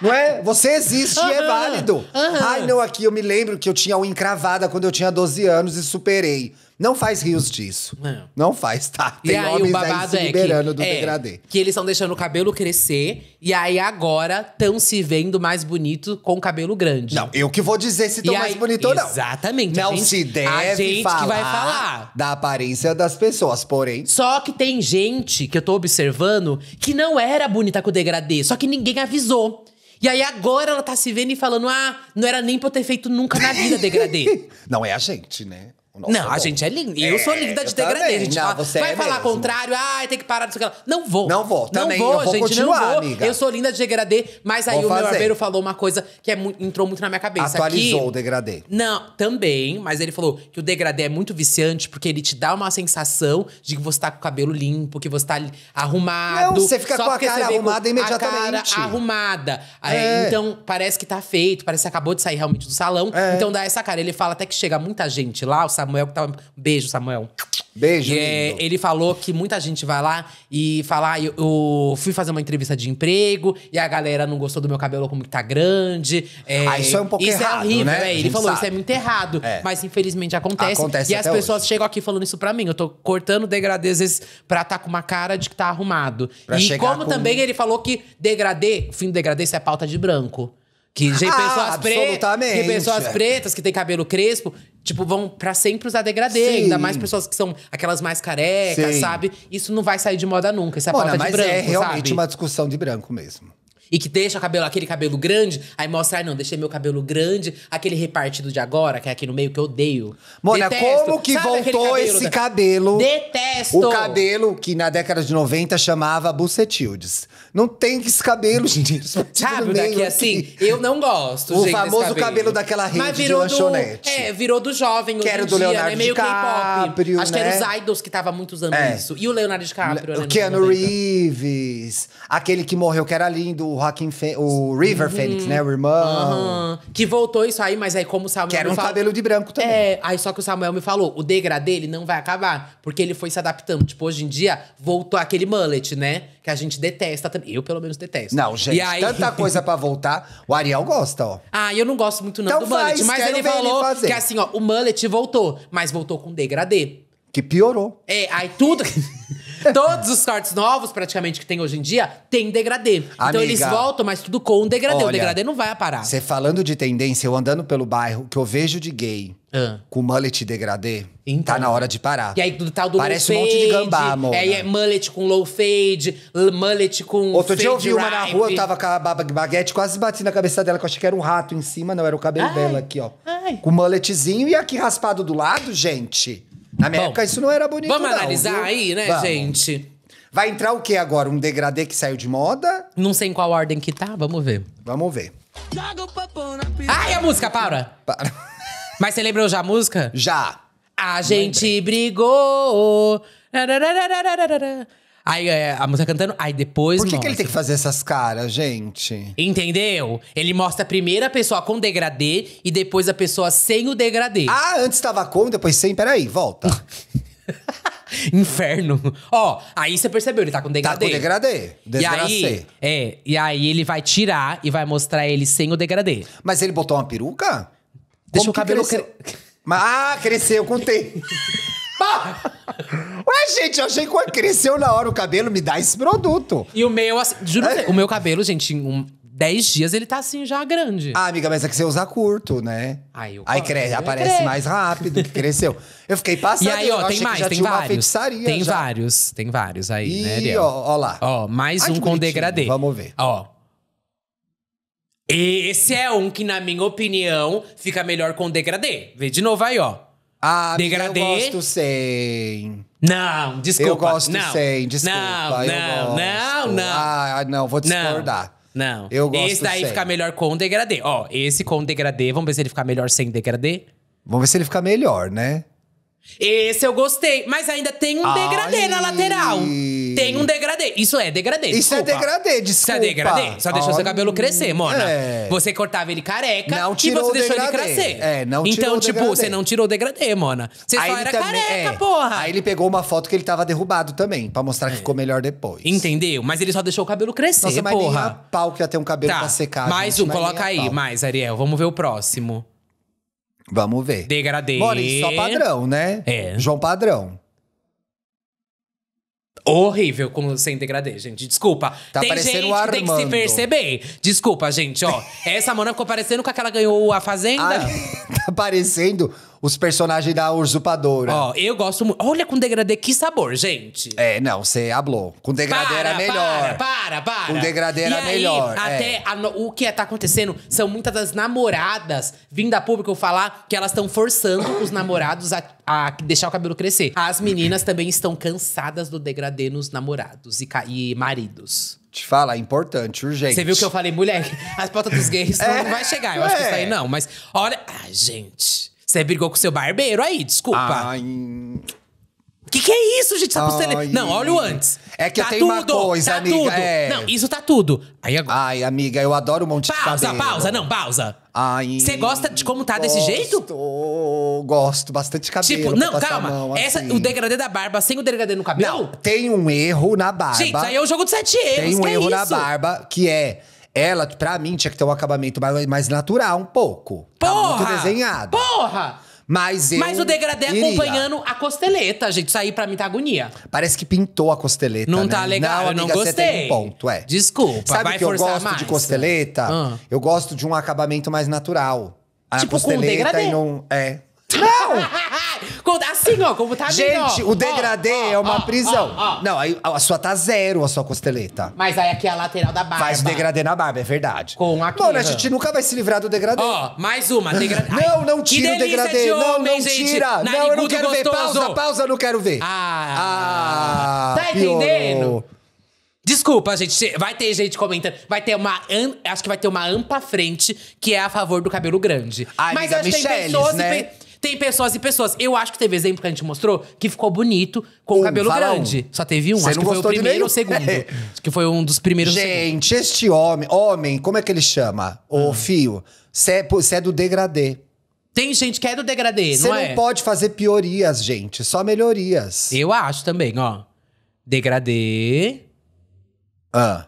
não é? Você existe uhum, e é válido. Uhum. Ai, não, aqui eu me lembro que eu tinha um encravada quando eu tinha 12 anos e superei. Não faz rios disso. Não, não faz, tá? Tem e aí o babado aí é se liberando é que, do é, degradê. Que eles estão deixando o cabelo crescer e aí agora estão se vendo mais bonito com o cabelo grande. Não, eu que vou dizer se estão mais bonito ou não. Exatamente. Não gente, se deve a gente falar que vai falar da aparência das pessoas, porém. Só que tem gente que eu tô observando que não era bonita com o degradê, só que ninguém avisou. E aí agora ela tá se vendo e falando: ah, não era nem pra eu ter feito nunca na vida degradê. não é a gente, né? Nossa, não, a gente é linda. Eu sou é, linda de degradê, gente. Não, você é vai é falar mesmo. contrário, ai, tem que parar disso aquela. Não vou. Não vou, também. Não vou, vou gente, não vou. Amiga. Eu sou linda de degradê, mas aí vou o fazer. meu barbeiro falou uma coisa que é entrou muito na minha cabeça. Atualizou que, o degradê. Não, também, mas ele falou que o degradê é muito viciante porque ele te dá uma sensação de que você tá com o cabelo limpo, que você tá arrumado. Não, você fica com a cara arrumada imediatamente. A cara arrumada. É. então, parece que tá feito, parece que acabou de sair realmente do salão. É. Então dá essa cara. Ele fala até que chega muita gente lá, o sabor Samuel, que tava. Beijo, Samuel. Beijo. É, ele falou que muita gente vai lá e fala: ah, eu, eu, fui fazer uma entrevista de emprego e a galera não gostou do meu cabelo como que tá grande. É, ah, isso é um pouco isso é errado, é horrível, né? É, ele falou: sabe. isso é muito errado. É. Mas infelizmente acontece. acontece e as pessoas hoje. chegam aqui falando isso pra mim. Eu tô cortando degradê às vezes pra tá com uma cara de que tá arrumado. Pra e como com... também ele falou que degradê, o fim do degradê, isso é pauta de branco. Que tem ah, pessoas, absolutamente. Pre... que pessoas pretas que tem cabelo crespo, tipo, vão para sempre usar degradê. Sim. Ainda mais pessoas que são aquelas mais carecas, Sim. sabe? Isso não vai sair de moda nunca. Isso é pauta de branco, é realmente sabe? uma discussão de branco mesmo. E que deixa cabelo, aquele cabelo grande, aí mostra, ah, não, deixei meu cabelo grande, aquele repartido de agora, que é aqui no meio, que eu odeio. Mona, Detesto. como que sabe voltou cabelo esse da... cabelo? Detesto! O cabelo que na década de 90 chamava bucetildes. Não tem esse cabelo, gente. Sabe, daqui assim, eu não gosto. O gente, famoso cabelo. cabelo. daquela rede de lanchonete. Do, é, virou do jovem. Que era do dia, né? Leonardo né? Meio DiCaprio. Acho que era né? os idols que tava muito usando é. isso. E o Leonardo DiCaprio. né, o Keanu Reeves. Aquele que morreu, que era lindo, o, Joaquim Fe o River uhum. Phoenix, né? O irmão. Uhum. Que voltou isso aí, mas aí, como o Samuel. Que era um falou, cabelo de branco também. É, aí só que o Samuel me falou: o degradê dele não vai acabar. Porque ele foi se adaptando. Tipo, hoje em dia, voltou aquele mullet, né? Que a gente detesta também. Eu, pelo menos, detesto. Não, gente, aí... tanta coisa pra voltar. O Ariel gosta, ó. Ah, eu não gosto muito não então do faz, mullet. Mas ele falou ele que assim, ó, o mullet voltou. Mas voltou com degradê. Que piorou. É, aí tudo... Todos os cortes novos, praticamente, que tem hoje em dia, tem degradê. Amiga, então eles voltam, mas tudo com um degradê. Olha, o degradê não vai parar. Você falando de tendência, eu andando pelo bairro, que eu vejo de gay ah. com mullet degradê, então. tá na hora de parar. E aí do tal do Parece low um fade, monte de gambá, amor. É, é mullet com low fade, mullet com. Outro dia eu vi uma na rua, eu tava com a baguete, quase bati na cabeça dela, que eu achei que era um rato em cima, não, era o cabelo ai, dela aqui, ó. Ai. Com mulletzinho e aqui raspado do lado, gente. Na minha Bom, época isso não era bonito Vamos não, analisar viu? aí, né, vamos. gente? Vai entrar o que agora? Um degradê que saiu de moda? Não sei em qual ordem que tá, vamos ver. Vamos ver. Ai, a música, para! Para. Mas você lembrou já a música? Já. A gente brigou. Aí é, a música cantando, aí depois. Por que, que ele tem que fazer essas caras, gente? Entendeu? Ele mostra primeiro a pessoa com degradê e depois a pessoa sem o degradê. Ah, antes tava com, depois sem. Peraí, volta. Inferno. Ó, aí você percebeu, ele tá com degradê. Tá com degradê. E aí, é, e aí ele vai tirar e vai mostrar ele sem o degradê. Mas ele botou uma peruca? Deixa Como o cabelo crescer. Ah, cresceu com o tempo. Ué, gente, eu achei que cresceu na hora o cabelo, me dá esse produto. E o meu, assim, juro, é. o meu cabelo, gente, em um, 10 dias ele tá assim já grande. Ah, amiga, mas é que você usa curto, né? Aí, eu aí aparece creio. mais rápido que cresceu. Eu fiquei passando. E aí, ó, tem mais, tem vários. Tem já. vários, tem vários aí, e, né, ó, ó lá. Ó, mais Ai, um com degradê. Vamos ver. Ó. Esse é um que, na minha opinião, fica melhor com degradê. Vê de novo aí, ó. Ah, degradê. Eu gosto sem. Não, desculpa. Eu gosto não. sem, desculpa. Não, não, não, não. Ah, não, vou discordar. Não. não. Eu gosto Esse daí sem. fica melhor com degradê. Ó, esse com degradê, vamos ver se ele fica melhor sem degradê. Vamos ver se ele fica melhor, né? Esse eu gostei, mas ainda tem um Ai. degradê na lateral. Tem um degradê. Isso é degradê. Isso é desculpa. é degradê, desculpa. Isso é degradê. Só deixou Ai. seu cabelo crescer, mona. É. Você cortava ele careca não tirou e você deixou ele crescer. É, não tirou Então, tipo, degradê. você não tirou o degradê, mona. Você Aí só era também, careca, é. porra. Aí ele pegou uma foto que ele tava derrubado também, pra mostrar que é. ficou melhor depois. Entendeu? Mas ele só deixou o cabelo crescer, Nossa, mas porra. Mas pau que ia ter um cabelo tá. pra secar. Mais gente, um, coloca aí, pau. mais, Ariel. Vamos ver o próximo. Vamos ver. Degradê. Boris, só padrão, né? É. João Padrão. Horrível como sem degradê, gente. Desculpa. Tá tem parecendo gente o que tem que se perceber. Desculpa, gente, ó. Essa Mona ficou parecendo com aquela ganhou a Fazenda. Ah, tá parecendo os personagens da usurpadora. Ó, eu gosto muito. Olha com degradê, que sabor, gente. É, não, você hablou. Com degradê para, era melhor. Para, para, para. Com degradê era aí, melhor. É. Até é. a, o que tá acontecendo são muitas das namoradas vindo a público falar que elas estão forçando os namorados a, a, deixar o cabelo crescer. As meninas também estão cansadas do degradê nos namorados e, e maridos. Te fala, é importante, urgente. Você viu que eu falei, mulher, as portas dos gays é, não vai chegar. Eu é. acho que isso aí é. não, mas olha. Ai, gente. Você brigou com seu barbeiro aí, desculpa. Ai. que, que é isso, gente? Tá Ai. Não, olha o antes. É que tá eu tenho tudo, uma coisa, tá amiga. Tudo. É. Não, isso tá tudo. Aí agora. Ai, amiga, eu adoro um monte pausa, de cabelo. Pausa, pausa, não, pausa. Ai. Você gosta de como tá gosto, desse jeito? Gosto, bastante cabelo. Tipo, não, calma. Mão, assim. Essa, o degradê da barba sem o degradê no cabelo? Não, tem um erro na barba. Gente, aí é o jogo de sete erros. Tem um é erro é na barba que é ela, pra mim, tinha que ter um acabamento mais, mais natural, um pouco. Tá Porra! Tá muito desenhado. Porra! Mas eu. Mas o degradê iria. acompanhando a costeleta, gente. Isso aí pra mim tá agonia. Parece que pintou a costeleta. Não né? tá legal, não, amiga, eu não gostei. Você tem um ponto, é. Desculpa, Sabe vai que eu gosto mais. de costeleta? Hum. Eu gosto de um acabamento mais natural. A tipo, costeleta com um degradê. e não. É. Não! Assim, ó, como tá Gente, o degradê ó, é uma ó, prisão. Ó, Não, aí a sua tá zero, a sua costeleta. Mas aí aqui é a lateral da barba. Faz o degradê na barba, é verdade. Com aqui. Mano, a gente nunca vai se livrar do degradê. Ó, mais uma. Degradê. não, não tira o degradê. De homem, não, não tira. Gente, não, eu não quero gostoso. ver. Pausa, pausa, eu não quero ver. Ah, ah tá entendendo? Desculpa, gente. Vai ter gente comentando. Vai ter uma. Acho que vai ter uma ampa frente que é a favor do cabelo grande. Ai, mas amiga, acho Micheles, tem pessoas. Né? Tem pessoas e pessoas. Eu acho que teve exemplo que a gente mostrou que ficou bonito com um, o cabelo grande. Um. Só teve um, Você acho não que foi o primeiro ou segundo. É. que foi um dos primeiros. Gente, este homem, homem, como é que ele chama? O ah. fio. Você é, é, do degradê. Tem gente que é do degradê, Cê é? Você não pode fazer piorias, gente. Só melhorias. Eu acho também, ó. Degradê. Ah.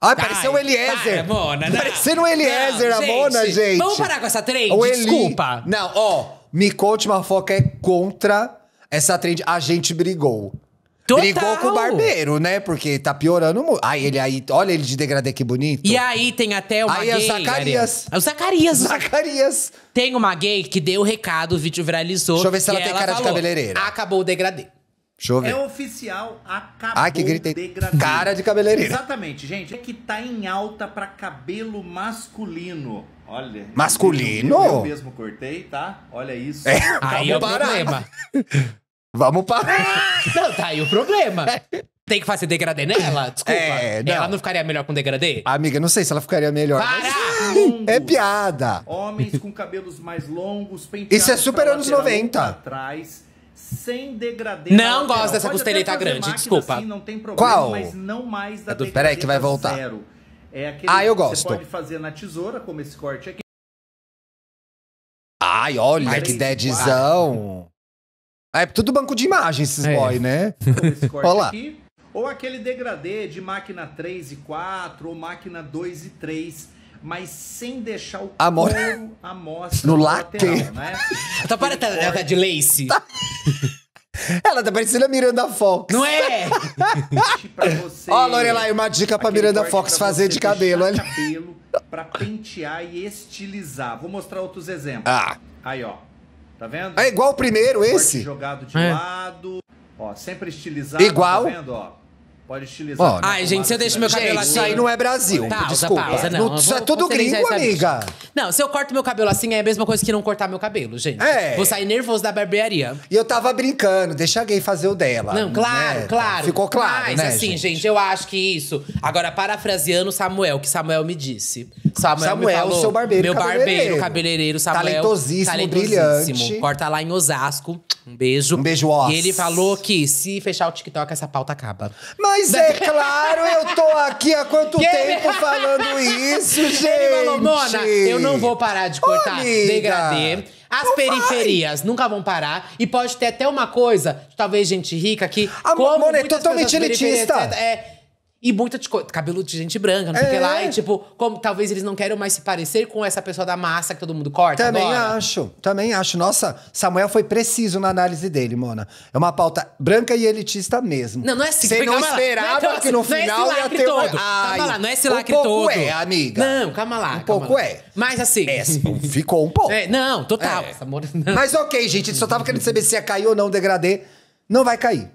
Ah, pareceu o Eliezer. Para, Mona, né? não. Parecendo o Eliezer, não, a gente, Mona, gente. Vamos parar com essa trend? Desculpa. Não, ó. Me Coach foca é contra essa trend. A gente brigou. Total. Brigou com o barbeiro, né? Porque tá piorando muito. Aí ele aí, olha ele de degradê que bonito. E aí tem até uma aí, gay. Aí é o Zacarias. É o Zacarias. Zacarias. Tem uma gay que deu o recado, o vídeo viralizou. Deixa eu ver se ela tem ela cara falou, de cabeleireira. Acabou o degradê. Deixa eu ver. É oficial, acabou Ai, ah, que grita Cara de cabeleireiro. Exatamente, gente. É que tá em alta para cabelo masculino. Olha. Masculino? Eu, mesmo cortei, tá? Olha isso. É, aí é o parar. problema. Vamos parar. Não, tá aí o problema. É. Tem que fazer degradê nela? Desculpa. É, não. Ela não ficaria melhor com degradê? Amiga, não sei se ela ficaria melhor. Para! É piada. Homens com cabelos mais longos, penteados Isso é super anos 90. Atrás sem degradê. Não gosto dessa Pode costeleta grande, desculpa. Assim, não tem problema, Qual? mas não mais da é do... Peraí que vai voltar. Zero. É aquele ah, eu gosto. Você pode fazer na tesoura, como esse corte aqui. Ai, olha Ai, que deadzão. É tudo banco de imagens esses é. boy, né? esse corte Olá. aqui. Ou aquele degradê de máquina 3 e 4, ou máquina 2 e 3 mas sem deixar o a couro mostra no lateral, né? tá parecendo ela tá de lace. Tá. Ela tá parecendo a Miranda Fox. Não é? Ó, oh, Lorelai, uma dica pra Miranda Fox pra fazer de cabelo. Olha. cabelo pra pentear e estilizar. Vou mostrar outros exemplos. Ah. Aí, ó. Tá vendo? É igual o primeiro, esse? Jogado de é. lado. Ó, sempre estilizado. Igual. Tá vendo, ó? Pode estilizar. Ai, gente, se eu deixo meu cabelo gente, assim... isso aí não é Brasil, Pausa, desculpa. não. Não, isso é tudo gringo, amiga. Não, se eu corto meu cabelo assim, é a mesma coisa que não cortar meu cabelo, gente. É. Vou sair nervoso da barbearia. E eu tava brincando, deixa a gay fazer o dela. Não, claro, né? claro. Ficou claro, Mas, né, assim, gente? eu acho que isso. Agora, parafraseando Samuel, que Samuel me disse. Samuel, Samuel, me falou, seu barbeiro Meu barbeiro, cabeleireiro. cabeleireiro, Samuel. Talentosíssimo, brilhante. Corta lá em Osasco. Um beijo. Um beijo, ó. E ele falou que se fechar o TikTok, essa pauta acaba. Mas é claro, eu tô aqui há quanto tempo falando isso, gente? Ele falou, Mona, eu não vou parar de cortar Amiga. degradê. As não periferias vai. nunca vão parar. E pode ter até uma coisa, talvez gente rica aqui A Mona é totalmente elitista. É, e muita de cabelo de gente branca, não sei o é. que lá. É. E tipo, como talvez eles não queiram mais se parecer com essa pessoa da massa que todo mundo corta. Também acho, também acho. Nossa, Samuel foi preciso na análise dele, Mona. É uma pauta branca e elitista mesmo. Não, não é assim. Você não esperava não é, que no é final ia ter todo. Uma... Ai, calma lá, não é esse lacre um pouco todo. é, amiga. Não, calma lá. Um pouco lá. é. Mas assim. É, ficou um pouco. É, não, total. É. Mas ok, gente, só tava querendo saber se ia cair ou não o degradê. Não vai cair.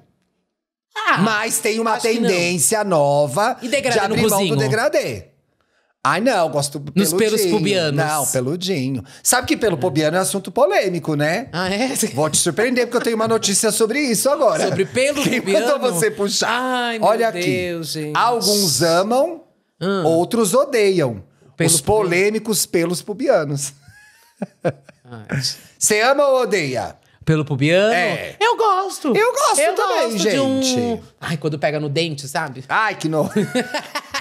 Ah, Mas tem uma tendência nova e de abrir mão do degradê. Ai, não, gosto peludinho. Nos pelos pubianos. Não, peludinho. Sabe que pelo pubiano é assunto polêmico, né? Ah, é? Vou te surpreender, porque eu tenho uma notícia sobre isso agora. Sobre pelo Quem pubiano? Quem você puxar? Ai, meu Olha Deus, aqui. gente. Alguns amam, hum. outros odeiam. Os polêmicos pelos pubianos. Ai. Você ama ou odeia? pelo pubiano. É. Eu gosto. Eu gosto eu também, gosto gente. De um... Ai, quando pega no dente, sabe? Ai, que nojo.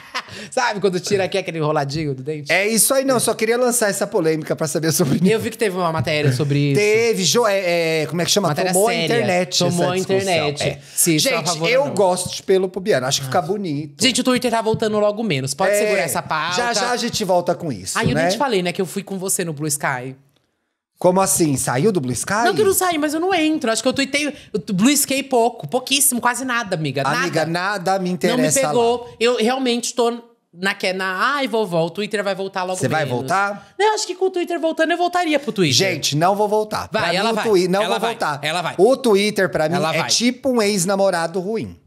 Sabe quando tira aqui aquele enroladinho do dente? É isso aí, não. Só queria lançar essa polêmica pra saber sobre isso. Eu vi que teve uma matéria sobre isso. Teve, jo, é, é, como é que chama? Matéria Tomou séria. a internet. Tomou a internet. É. Sim, é gente, favor, eu não. gosto de pelo pubiano. Acho que fica ah. bonito. Gente, o Twitter tá voltando logo menos. Pode é, segurar essa pauta. Já já a gente volta com isso. Aí né? eu nem né? te falei, né, que eu fui com você no Blue Sky. Como assim? Saiu do Blue Sky? Não que eu não saí, mas eu não entro. Acho que eu tuitei. Eu Sky pouco, pouquíssimo, quase nada, amiga. Nada. Amiga, nada me interessa. Não me pegou. Lá. Eu realmente tô na que é na ai vovó, o Twitter vai voltar logo Você vai voltar? Não, acho que com o Twitter voltando eu voltaria pro Twitter. Gente, não vou voltar. Vai, pra ela mim, vai. não ela vou vai. voltar. Ela vai. O Twitter para mim ela é vai. tipo um ex-namorado ruim.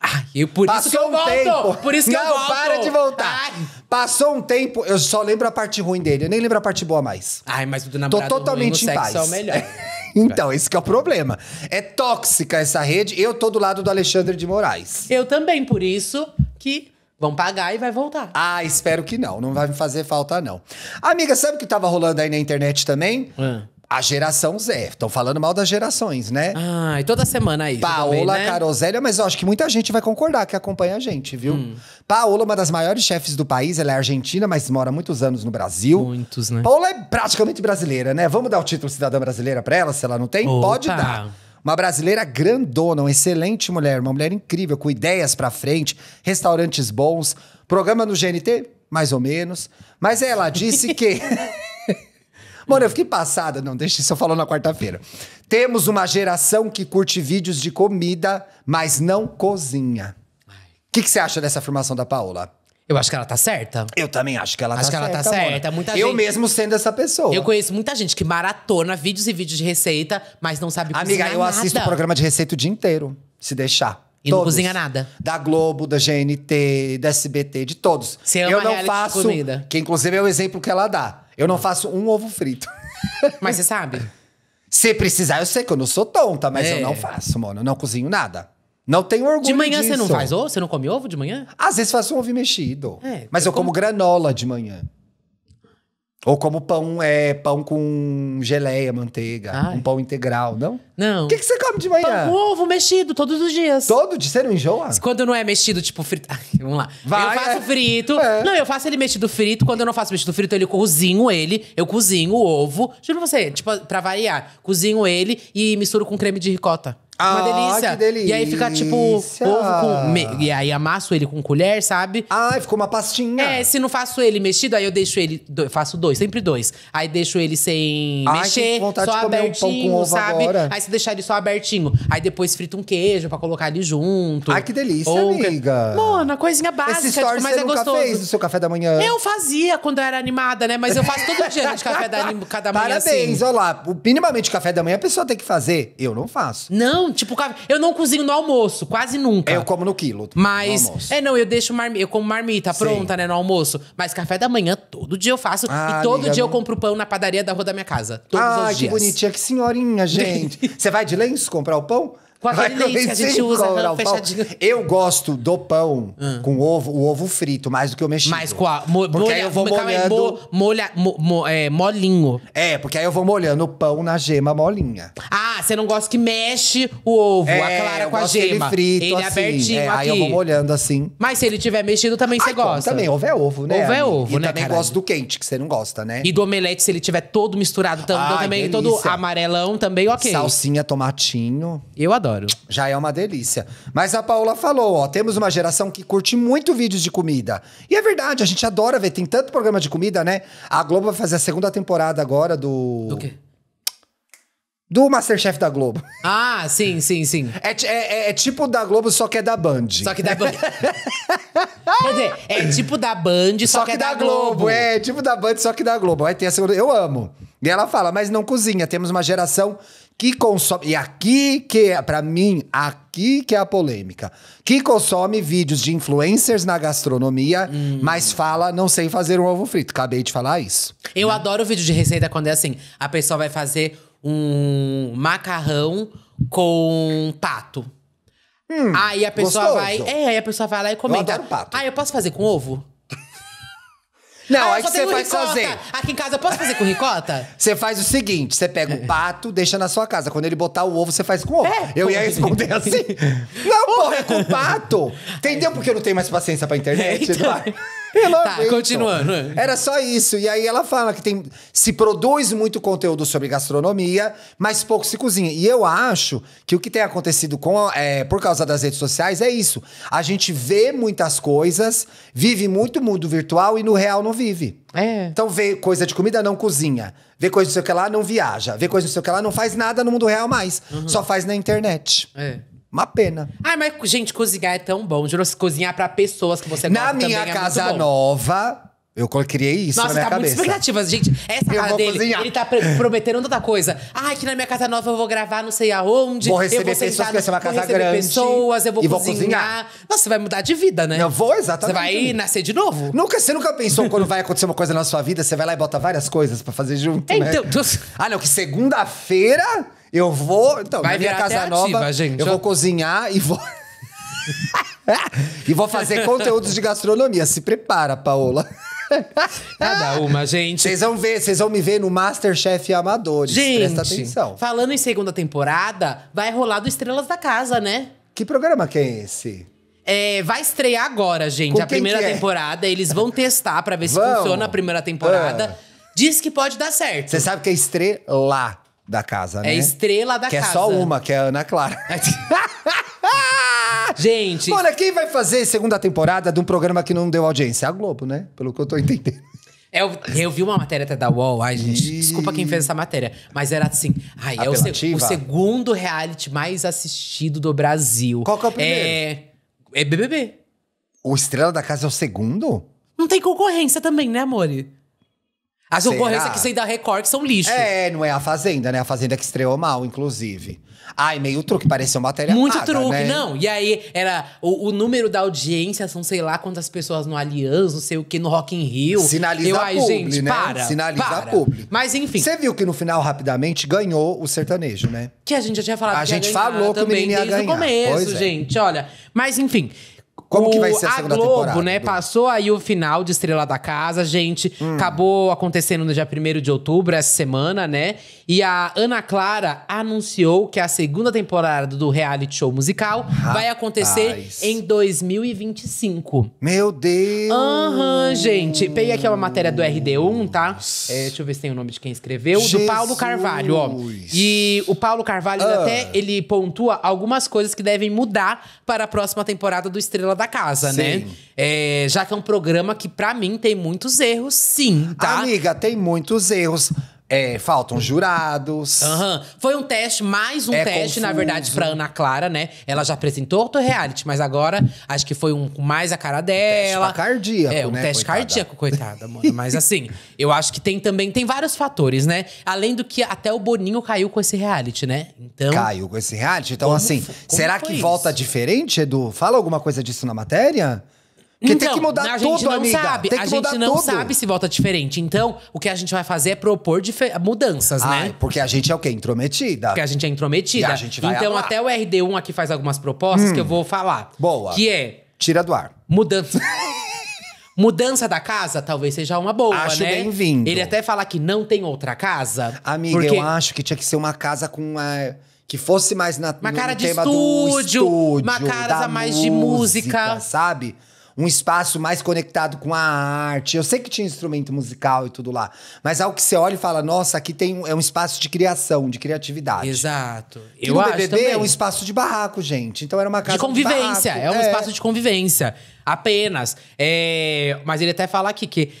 Ai, eu por Passou isso que eu um volto! Tempo. Por isso que não, eu volto! para de voltar! Ai. Passou um tempo, eu só lembro a parte ruim dele, eu nem lembro a parte boa mais. Ai, mas o do namorado Tô totalmente ruim, em paz. É o melhor. então, esse é o problema. É tóxica essa rede, eu tô do lado do Alexandre de Moraes. Eu também, por isso que Vão pagar e vai voltar. Ah, espero que não. Não vai me fazer falta, não. Amiga, sabe o que tava rolando aí na internet também? Hum. A geração Z. Estão falando mal das gerações, né? Ah, e toda semana aí. Paola né? Carosella, mas eu acho que muita gente vai concordar que acompanha a gente, viu? Hum. Paola, uma das maiores chefes do país, ela é argentina, mas mora muitos anos no Brasil. Muitos, né? Paola é praticamente brasileira, né? Vamos dar o título cidadã brasileira para ela, se ela não tem? Opa. Pode dar. Uma brasileira grandona, uma excelente mulher, uma mulher incrível, com ideias para frente, restaurantes bons, programa no GNT, mais ou menos. Mas ela disse que Mano, eu fiquei passada. Não, deixa isso eu falar na quarta-feira. Temos uma geração que curte vídeos de comida, mas não cozinha. O que, que você acha dessa afirmação da Paola? Eu acho que ela tá certa. Eu também acho que ela acho tá que certa. Acho que ela tá certa. Muita eu gente... mesmo sendo essa pessoa. Eu conheço muita gente que maratona vídeos e vídeos de receita, mas não sabe cozinhar Amiga, eu nada. o programa de receita o dia inteiro, se deixar. E todos. não cozinha nada. Da Globo, da GNT, da SBT, de todos. Você ama eu não faço. Comida. Que inclusive é o exemplo que ela dá. Eu não faço um ovo frito. Mas você sabe? Se precisar, eu sei que eu não sou tonta, mas É. eu não é. faço, mano. Eu não cozinho nada. Não tenho orgulho De manhã você não faz ovo? Você não come ovo de manhã? Às vezes faço um ovo mexido. É, mas eu eu como como granola de manhã. Ou como pão é pão com geleia, manteiga, Ai. um pão integral, não? Não. O que, que você come de manhã? Pão com ovo mexido todos os dias. Todo dia? ser não enjoa? Quando não é mexido, tipo frito. Vamos lá. Vai, eu faço é. frito. É. Não, eu faço ele mexido frito. Quando eu não faço mexido frito, eu cozinho ele. Eu cozinho o ovo. Juro pra você, tipo, pra variar. Cozinho ele e misturo com creme de ricota. Ah, uma delícia. que delícia. E aí fica tipo ovo com. me- E aí amasso ele com colher, sabe? Ai, ficou uma pastinha. É, se não faço ele mexido, aí eu deixo ele. do- faço dois, sempre dois. Aí deixo ele sem Ai, mexer, só um abertinho, sabe? agora. Aí você deixar ele só abertinho. Aí depois frita um queijo pra colocar ali junto. Ai, que delícia, amiga. Mona, coisinha básica, Esse tipo, mas você é nunca gostoso. fez no seu café da manhã. Eu fazia quando eu era animada, né? Mas eu faço todo dia de café da, cada manhã assim. Parabéns, assim. olha lá. O- Minimamente café da manhã a pessoa tem que fazer. Eu não faço. Não, tipo, eu não cozinho no almoço, quase nunca. É, eu como no quilo. Mas. No é, não, eu deixo marmita. Eu como marmita Sim. pronta, né, no almoço. Mas café da manhã, todo dia eu faço. Ah, e todo amiga, dia eu compro pão na padaria da rua da minha casa. Todos ah, os dias. Ai, que bonitinha, que senhorinha, gente. Você vai de lenço comprar o pão? Com aquele leite que a gente usa, não, fechadinho. Eu gosto do pão hum. com ovo, o ovo frito, mais do que o mexido. Mas com a... Mo, porque molha, aí eu vou molhando... Mo, molha, mo, mo, é, molinho. É, porque aí eu vou molhando o pão na gema molinha. Ah, você não gosta que mexe o ovo, é, a clara com a gema. frito, ele é assim. abertinho é, Aí eu vou molhando assim. Mas se ele tiver mexido, também você gosta. também, ovo é ovo, né? Ovo é ovo, e né, E também caralho. gosto do quente, que você não gosta, né? E do omelete, se ele tiver todo misturado, também, Ai, todo amarelão, também ok. Salsinha, tomatinho. Eu adoro adoro. Já é uma delícia. Mas a Paula falou, ó, temos uma geração que curte muito vídeos de comida. E é verdade, a gente adora ver, tem tanto programa de comida, né? A Globo vai fazer a segunda temporada agora do... Do quê? Do Masterchef da Globo. Ah, sim, sim, sim. É, é, é, é, tipo da Globo, só que é da Band. Só que da Band. Quer dizer, é tipo da Band, só, só que, é que, é da, da Globo. Globo. É, tipo da Band, só que da Globo. Aí tem a segunda. Eu amo. E ela fala, mas não cozinha. Temos uma geração que consome. E aqui que é, pra mim, aqui que é a polêmica. Que consome vídeos de influencers na gastronomia, hum. mas fala não sei fazer um ovo frito. Acabei de falar isso. Eu né? adoro vídeo de receita quando é assim: a pessoa vai fazer um macarrão com pato. Hum, aí a pessoa gostoso. vai. É, aí a pessoa vai lá e comenta. Eu adoro pato. Ah, eu posso fazer com ovo? Não, ah, aí você faz ricota. Aqui em casa eu posso fazer com ricota? Você faz o seguinte: você pega o pato, deixa na sua casa. Quando ele botar o ovo, você faz com o ovo. É, eu porra. ia responder assim. não, porra, é com o pato. Entendeu? Porque eu não tenho mais paciência pra internet. Então... Pelo tá, continuando. Era só isso. E aí ela fala que tem se produz muito conteúdo sobre gastronomia, mas pouco se cozinha. E eu acho que o que tem acontecido com é, por causa das redes sociais é isso. A gente vê muitas coisas, vive muito mundo virtual e no real não vive. É. Então vê coisa de comida, não cozinha. Vê coisa não sei o que lá, não viaja. Vê coisa não sei o que lá, não faz nada no mundo real mais. Uhum. Só faz na internet. É. Uma pena. Ai, mas, gente, cozinhar é tão bom. Juro, cozinhar para pessoas que você Na é minha casa é nova, eu criei isso Nossa, na minha tá cabeça. Nossa, expectativas, gente. Essa eu cara dele, cozinhar. ele tá prometendo tanta coisa. Ah, que na minha casa nova eu vou gravar não sei aonde. Vou receber eu vou pessoas, sentar, que vai ser uma casa grande. pessoas, eu vou e cozinhar. Vou cozinhar. Nossa, você vai mudar de vida, né? Eu vou, exatamente. Você vai nascer de novo. Nunca, você nunca pensou quando vai acontecer uma coisa na sua vida, você vai lá e bota várias coisas pra fazer junto, é, né? Então, tu... Ah, não, que segunda-feira eu vou. Então, Vai na minha casa nova, ativa, gente. eu vou cozinhar e vou. e vou fazer conteúdos de gastronomia. Se prepara, Paola. Cada uma, gente. Vocês vão ver, vocês vão me ver no Masterchef Amadores. Gente, presta atenção. Falando em segunda temporada, vai rolar do Estrelas da Casa, né? Que programa que é esse? É, vai estrear agora, gente, Com a primeira é? temporada. Eles vão testar para ver se funciona a primeira temporada. Ah. Diz que pode dar certo. Você sabe que é estrela da casa, é né? É estrela da que casa. Que é só uma, que é a Ana Clara. Gente. Olha, quem vai fazer segunda temporada de um programa que não deu audiência? A Globo, né? Pelo que eu tô entendendo. É, eu, eu vi uma matéria até da UOL, ai gente, desculpa quem fez essa matéria, mas era assim, ai, Apelativa. é o, o, segundo reality mais assistido do Brasil. Qual que é o primeiro? É, é BBB. O Estrela da Casa é o segundo? Não tem concorrência também, né, amore? As Será? ocorrências que saem da Record que são lixo. É, não é a Fazenda, né? A Fazenda que estreou mal, inclusive. Ai, meio truque, pareceu matéria Muito paga, truque, né? não. E aí, era o, o, número da audiência, são sei lá quantas pessoas no Allianz, não sei o que, no Rock in Rio. Sinaliza Eu, ai, gente, né? para, Sinaliza para. público. Mas enfim. Você viu que no final, rapidamente, ganhou o sertanejo, né? Que a gente já tinha falado a que A gente falou que o menino ia ganhar. Desde o começo, pois é. gente, olha. Mas enfim, como que vai ser a segunda Globo, temporada? né? Passou aí o final de Estrela da Casa, gente. Hum. Acabou acontecendo no dia 1 de outubro, essa semana, né? E a Ana Clara anunciou que a segunda temporada do reality show musical Rapaz. vai acontecer em 2025. Meu Deus! Aham, uhum, gente. Peguei aqui uma matéria do RD1, tá? É, deixa eu ver se tem o nome de quem escreveu. Jesus. Do Paulo Carvalho, ó. E o Paulo Carvalho ah. até ele pontua algumas coisas que devem mudar para a próxima temporada do Estrela da casa, né? sim. né? É, já que é um programa que, para mim, tem muitos erros, sim, tá? Amiga, tem muitos erros. É, faltam jurados. Uhum. Foi um teste, mais um é teste, confuso. na verdade, pra Ana Clara, né? Ela já apresentou outro reality, mas agora acho que foi um mais a cara dela. Um teste cardíaco, é, um né, teste coitada. cardíaco, coitada, mano. Mas assim, eu acho que tem também, tem vários fatores, né? Além do que até o Boninho caiu com esse reality, né? Então. Caiu com esse reality. Então, assim, será que isso? volta diferente, Edu? Fala alguma coisa disso na matéria? Porque então, tem que então, mudar a gente todo, não amiga. sabe. Tem que a gente não sabe se volta diferente. Então, o que a gente vai fazer é propor mudanças, né? Porque a gente é o quê? Intrometida. Porque a gente é intrometida. E a gente vai então, amar. até o RD1 aqui faz algumas propostas hum, que eu hum. vou falar. Boa. Que é. Tira do ar. Mudança. Mudança da casa talvez seja uma boa, acho né? Acho bem-vindo. Ele até fala que não tem outra casa. Amiga, porque... eu acho que tinha que ser uma casa com uma, é, que fosse mais na uma cara de estúdio, estúdio, uma casa mais música, de música, sabe? um espaço mais conectado com a arte. Eu sei que tinha instrumento musical e tudo lá, mas algo que você olha e fala, nossa, aqui tem um, é um espaço de criação, de criatividade. Exato. E eu acho BBB também. é um espaço de barraco, gente. Então era uma casa de convivência. De é um é. espaço de convivência, apenas. É... Mas ele até fala aqui que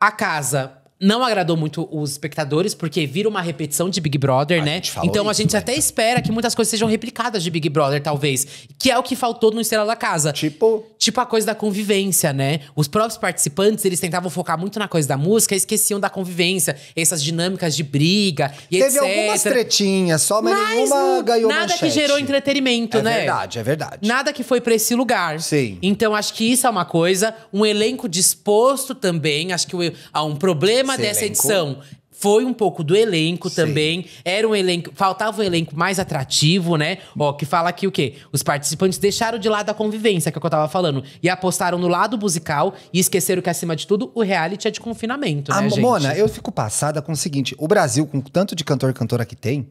a casa não agradou muito os espectadores, porque vira uma repetição de Big Brother, a né? então a gente até né? espera que muitas coisas sejam replicadas de Big Brother, talvez. Que é o que faltou no Estrela da Casa. Tipo? Tipo a coisa da convivência, né? Os próprios participantes, eles tentavam focar muito na coisa da música e esqueciam da convivência. Essas dinâmicas de briga e Teve etc. algumas tretinhas só, mas, mas nenhuma não, ganhou Nada manchete. que gerou entretenimento, é né? É verdade, é verdade. Nada que foi para esse lugar. Sim. Então acho que isso é uma coisa. Um elenco disposto também. Acho que há um problema tema dessa elenco? edição foi um pouco do elenco Sim. também. Era um elenco. Faltava um elenco mais atrativo, né? Ó, que fala aqui o quê? Os participantes deixaram de lado a convivência, que é o que eu tava falando. E apostaram no lado musical e esqueceram que, acima de tudo, o reality é de confinamento, né, a, ah, gente? Mona, eu fico passada com o seguinte: o Brasil, com tanto de cantor e cantora que tem,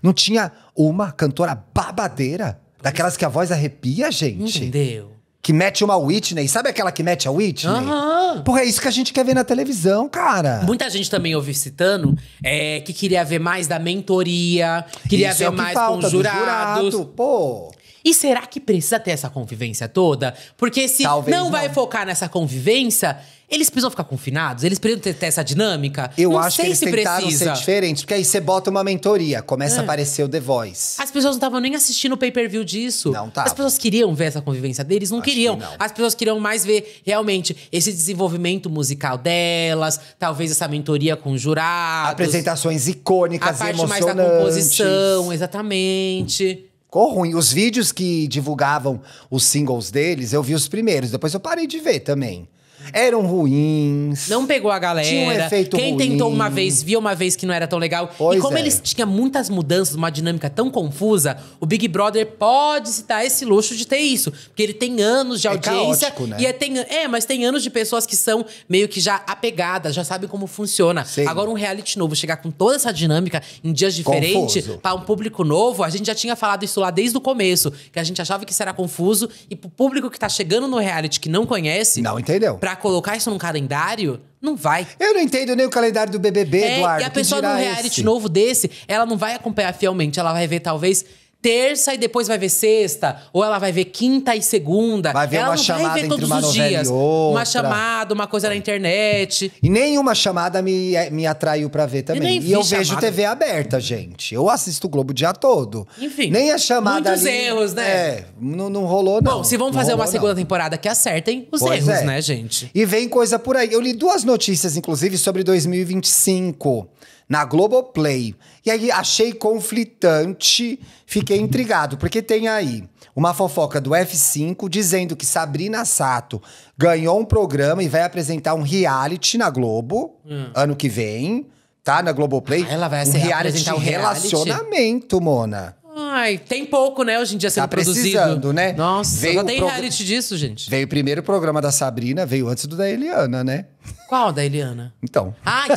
não tinha uma cantora babadeira. Daquelas que a voz arrepia, gente. Entendeu? que mete uma Whitney. Sabe aquela que mete a Whitney? Aham. Porra, é isso que a gente quer ver na televisão, cara. Muita gente também ouve citando é, que queria ver mais da mentoria, queria isso ver é que mais falta, com os jurados. Jurado, pô. E será que precisa ter essa convivência toda? Porque se não, não vai focar nessa convivência, eles precisam ficar confinados? Eles precisam ter, ter essa dinâmica? Eu não acho que eles se tentaram precisa. ser diferentes, porque aí você bota uma mentoria, começa é. a ah. aparecer o The Voice. As pessoas não estavam nem assistindo o pay-per-view disso. Não tá. As pessoas queriam ver essa convivência deles, não acho queriam. Que não. As pessoas queriam mais ver realmente esse desenvolvimento musical delas, talvez essa mentoria com jurados. Apresentações icônicas, a parte mais da composição, exatamente. ficou ruim. Os vídeos que divulgavam os singles deles, eu vi os primeiros, depois eu parei de ver também eram ruins. Não pegou a galera. Tinha um efeito Quem ruim. tentou uma vez, viu uma vez que não era tão legal. Pois e como é. eles tinham muitas mudanças, uma dinâmica tão confusa, o Big Brother pode se dar esse luxo de ter isso. Porque ele tem anos de é audiência. Caótico, né? E é, tem, é, mas tem anos de pessoas que são meio que já apegadas, já sabem como funciona. Sim. Agora um reality novo, chegar com toda essa dinâmica em dias diferentes, para um público novo, a gente já tinha falado isso lá desde o começo, que a gente achava que isso era confuso. E pro público que tá chegando no reality que não conhece. Não entendeu. Pra colocar isso num calendário, não vai. Eu não entendo nem o calendário do BBB, é, Eduardo. E a pessoa num reality esse? novo desse, ela não vai acompanhar fielmente. Ela vai ver, talvez, terça e depois vai ver sexta, ou ela vai ver quinta e segunda. Vai ver ela uma não chamada vai ver todos os dias. Uma chamada, uma coisa na internet. E nenhuma chamada me, é, me atraiu para ver também. E, e eu chamada. vejo TV aberta, gente. Eu assisto o Globo o dia todo. Enfim. Nem a chamada Muitos ali, erros, né? É, não, não rolou não. Bom, se vão fazer rolou, uma segunda não. temporada que acertem os pois erros, é. né, gente? E vem coisa por aí. Eu li duas notícias inclusive sobre 2025 na Globoplay. Play e aí achei conflitante, fiquei intrigado, porque tem aí uma fofoca do F5 dizendo que Sabrina Sato ganhou um programa e vai apresentar um reality na Globo hum. ano que vem, tá? Na Globoplay. Ah, ela vai um reality de um relacionamento, Mona. Ai, tem pouco, né, hoje em dia tá sendo tá produzido. precisando, né? Nossa, veio só tem pro... reality disso, gente. Veio o primeiro programa da Sabrina, veio antes do da Eliana, né? Qual da Eliana? Então. Ai!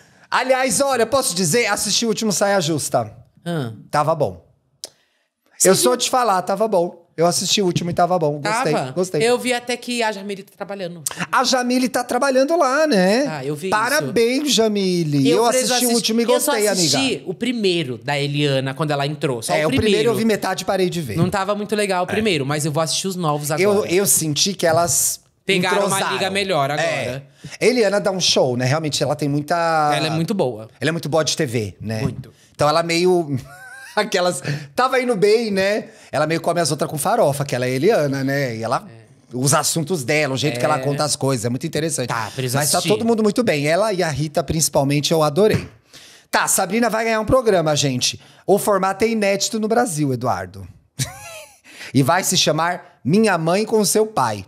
Aliás, olha, posso dizer, assisti o último Saia Justa. Hum. Tava bom. Você eu viu? sou te falar, tava bom. Eu assisti o último e tava bom. Gostei, tava. gostei. Eu vi até que a Jamile tá trabalhando. A Jamile tá trabalhando lá, né? Ah, eu vi Parabéns, isso. Jamile. Eu, eu assisti o último e gostei, amiga. Eu assisti amiga. o primeiro da Eliana, quando ela entrou. Só é, o primeiro. o primeiro eu vi metade e parei de ver. Não tava muito legal o é. primeiro, é. mas eu vou assistir os novos agora. Eu, eu senti que elas Pegaram uma liga melhor é. agora. É. Eliana dá um show, né? Realmente, ela tem muita. Ela é muito boa. Ela é muito boa de TV, né? Muito. Então ela meio. Aquelas. Tava indo bem, né? Ela meio come as outras com farofa, que ela é Eliana, né? E ela. É. Os assuntos dela, o jeito é. que ela é. conta as coisas, é muito interessante. Tá, precisa. Mas tá assistir. tá todo mundo muito bem. Ela e a Rita, principalmente, eu adorei. Tá, Sabrina vai ganhar um programa, gente. O formato é inédito no Brasil, Eduardo. e vai se chamar Minha Mãe com Seu Pai.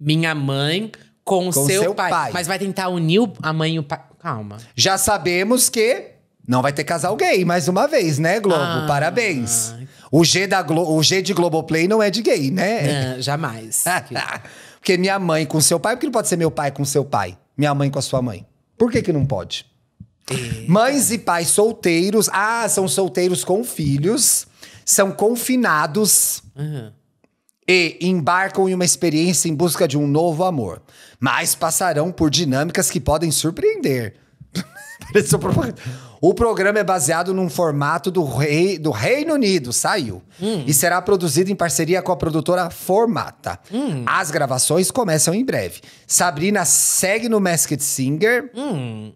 Minha mãe com, Com seu, seu pai. pai. Mas vai tentar unir a mãe e o pai. Calma. Já sabemos que não vai ter casal gay mais uma vez, né, Globo? Ah. Parabéns. O G, da Glo o G de Globoplay não é de gay, né? jamais. porque minha mãe com seu pai, porque não pode ser meu pai com seu pai, minha mãe com a sua mãe. Por que que não pode? Mães e pais solteiros, ah, são solteiros com filhos, são confinados. Aham e embarcam em uma experiência em busca de um novo amor, mas passarão por dinâmicas que podem surpreender. o programa é baseado num formato do, rei, do Reino Unido, saiu. Hum. E será produzido em parceria com a produtora Formata. Hum. As gravações começam em breve. Sabrina segue no Masked Singer. Hum.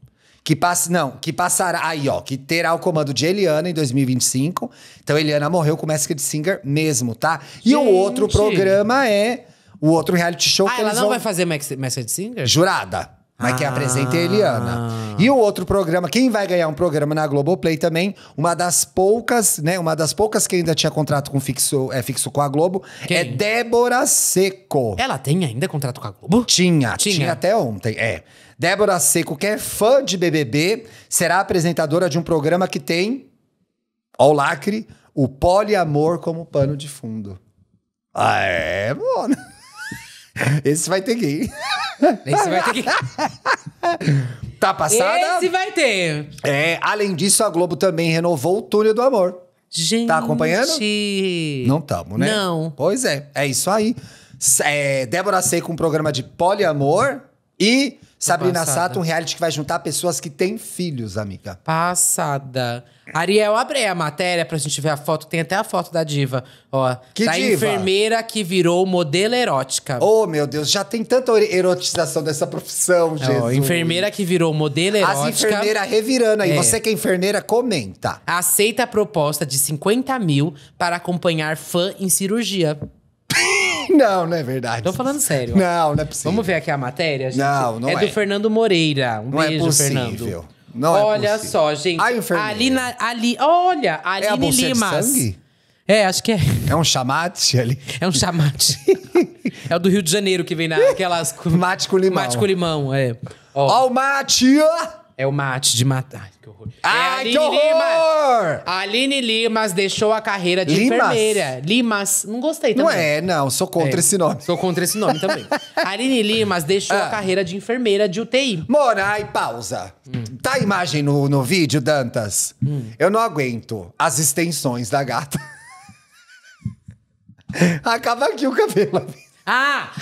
Que passa, não, que passará aí, ó, que terá o comando de Eliana em 2025. Então Eliana morreu com Masked Singer mesmo, tá? E Gente. o outro programa é o outro reality show ah, que ela não vão... vai fazer Masked Singer? Jurada. Mas ah. que apresenta a é Eliana. E o outro programa, quem vai ganhar um programa na Globoplay também, uma das poucas, né? Uma das poucas que ainda tinha contrato com fixo, é, fixo com a Globo, é quem? é Débora Seco. Ela tem ainda contrato com a Globo? Tinha, tinha, tinha até ontem, é. Débora Seco, que é fã de BBB, será apresentadora de um programa que tem, ao lacre, o poliamor como pano de fundo. Ah, é, mano. Esse vai ter gay. Esse vai ter gay. tá passada? Esse vai ter. É, além disso, a Globo também renovou o Túnel do Amor. Gente. Tá acompanhando? Não tamo, né? Não. Pois é, é isso aí. É, Débora Seco, um programa de poliamor e Sabrina Passada. Sato, um reality que vai juntar pessoas que têm filhos, amiga. Passada. Ariel, abre a matéria pra gente ver a foto. Tem até a foto da diva. Ó, que da diva? enfermeira que virou modelo erótica. Oh, meu Deus, já tem tanta erotização dessa profissão, Jesus. Ó, enfermeira que virou modelo erótica. As enfermeiras revirando aí. É. Você que é enfermeira, comenta. Aceita a proposta de 50 mil para acompanhar fã em cirurgia. não, não é verdade. Tô falando sério. Não, não é possível. Vamos ver aqui a matéria, gente? Não, não é. É do Fernando Moreira. Um não é beijo, é Fernando. Não é olha é só, gente. A enfermeira. Alina, ali, olha, ali é Lima. É, acho que é. É um chamate ali. É um chamate. é o do Rio de Janeiro que vem naquelas. mate com limão. Mate com limão, é. Ó, oh. o mate! Ó. É o mate de matar. Ai, que horror. É ai, é que horror! Limas. A Aline Limas deixou a carreira de Limas? enfermeira. Limas. Não gostei também. Não é, não. Sou contra é, esse nome. Sou contra esse nome também. Aline Limas deixou ah. a carreira de enfermeira de UTI. Mona, ai, pausa. Hum. Tá a imagem no, no vídeo, Dantas? Hum. Eu não aguento as extensões da gata. Acaba aqui o cabelo, amiga. Ah!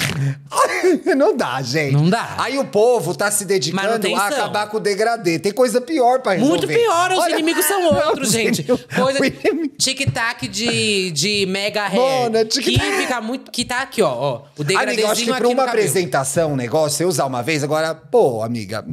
não dá, gente. Não dá. Aí o povo tá se dedicando a acabar com o degradê. Tem coisa pior pra resolver. Muito pior, os Olha, inimigos são outros, gente. Coisa tic-tac de, de mega hair. Mona, é tic -tac. Que fica muito. Que tá aqui, ó. ó o degradezinho amiga, acho que pra uma apresentação, um negócio, você usar uma vez, agora, pô, amiga.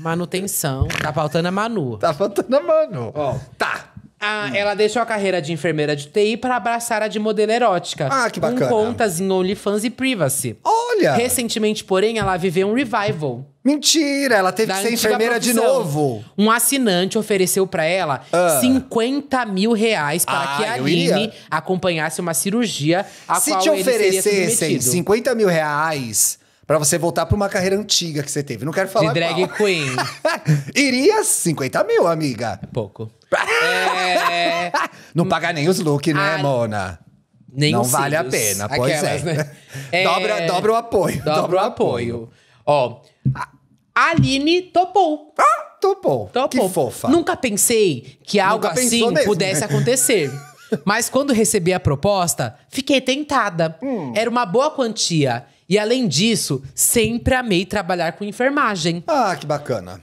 Manutenção. Tá faltando a Manu. Tá faltando a Manu. Ó. Tá hum. ela deixou a carreira de enfermeira de TI para abraçar a de modelo erótica. Ah, que bacana. Com contas em OnlyFans e Privacy. Olha! Recentemente, porém, ela viveu um revival. Mentira, ela teve que ser enfermeira profissão. de novo. Um assinante ofereceu para ela ah. 50 mil reais para ah, que a Aline acompanhasse uma cirurgia a Se qual te oferecessem 50 mil reais para você voltar para uma carreira antiga que você teve. Não quero falar. De drag qual. queen. Iria 50 mil, amiga. É pouco. é... é. Não paga nem os looks, né, ah, Mona? Nem Não vale cílios. a pena, Aquelas, pois é. Né? é... Dobra, dobra o apoio. Dobra, dobra o apoio. apoio. Ó, a Aline topou. Ah, topou. Topou. Que fofa. Nunca pensei que Nunca algo assim mesmo, pudesse né? acontecer. Mas quando recebi a proposta, fiquei tentada. Hum. Era uma boa quantia. E além disso, sempre amei trabalhar com enfermagem. Ah, que bacana.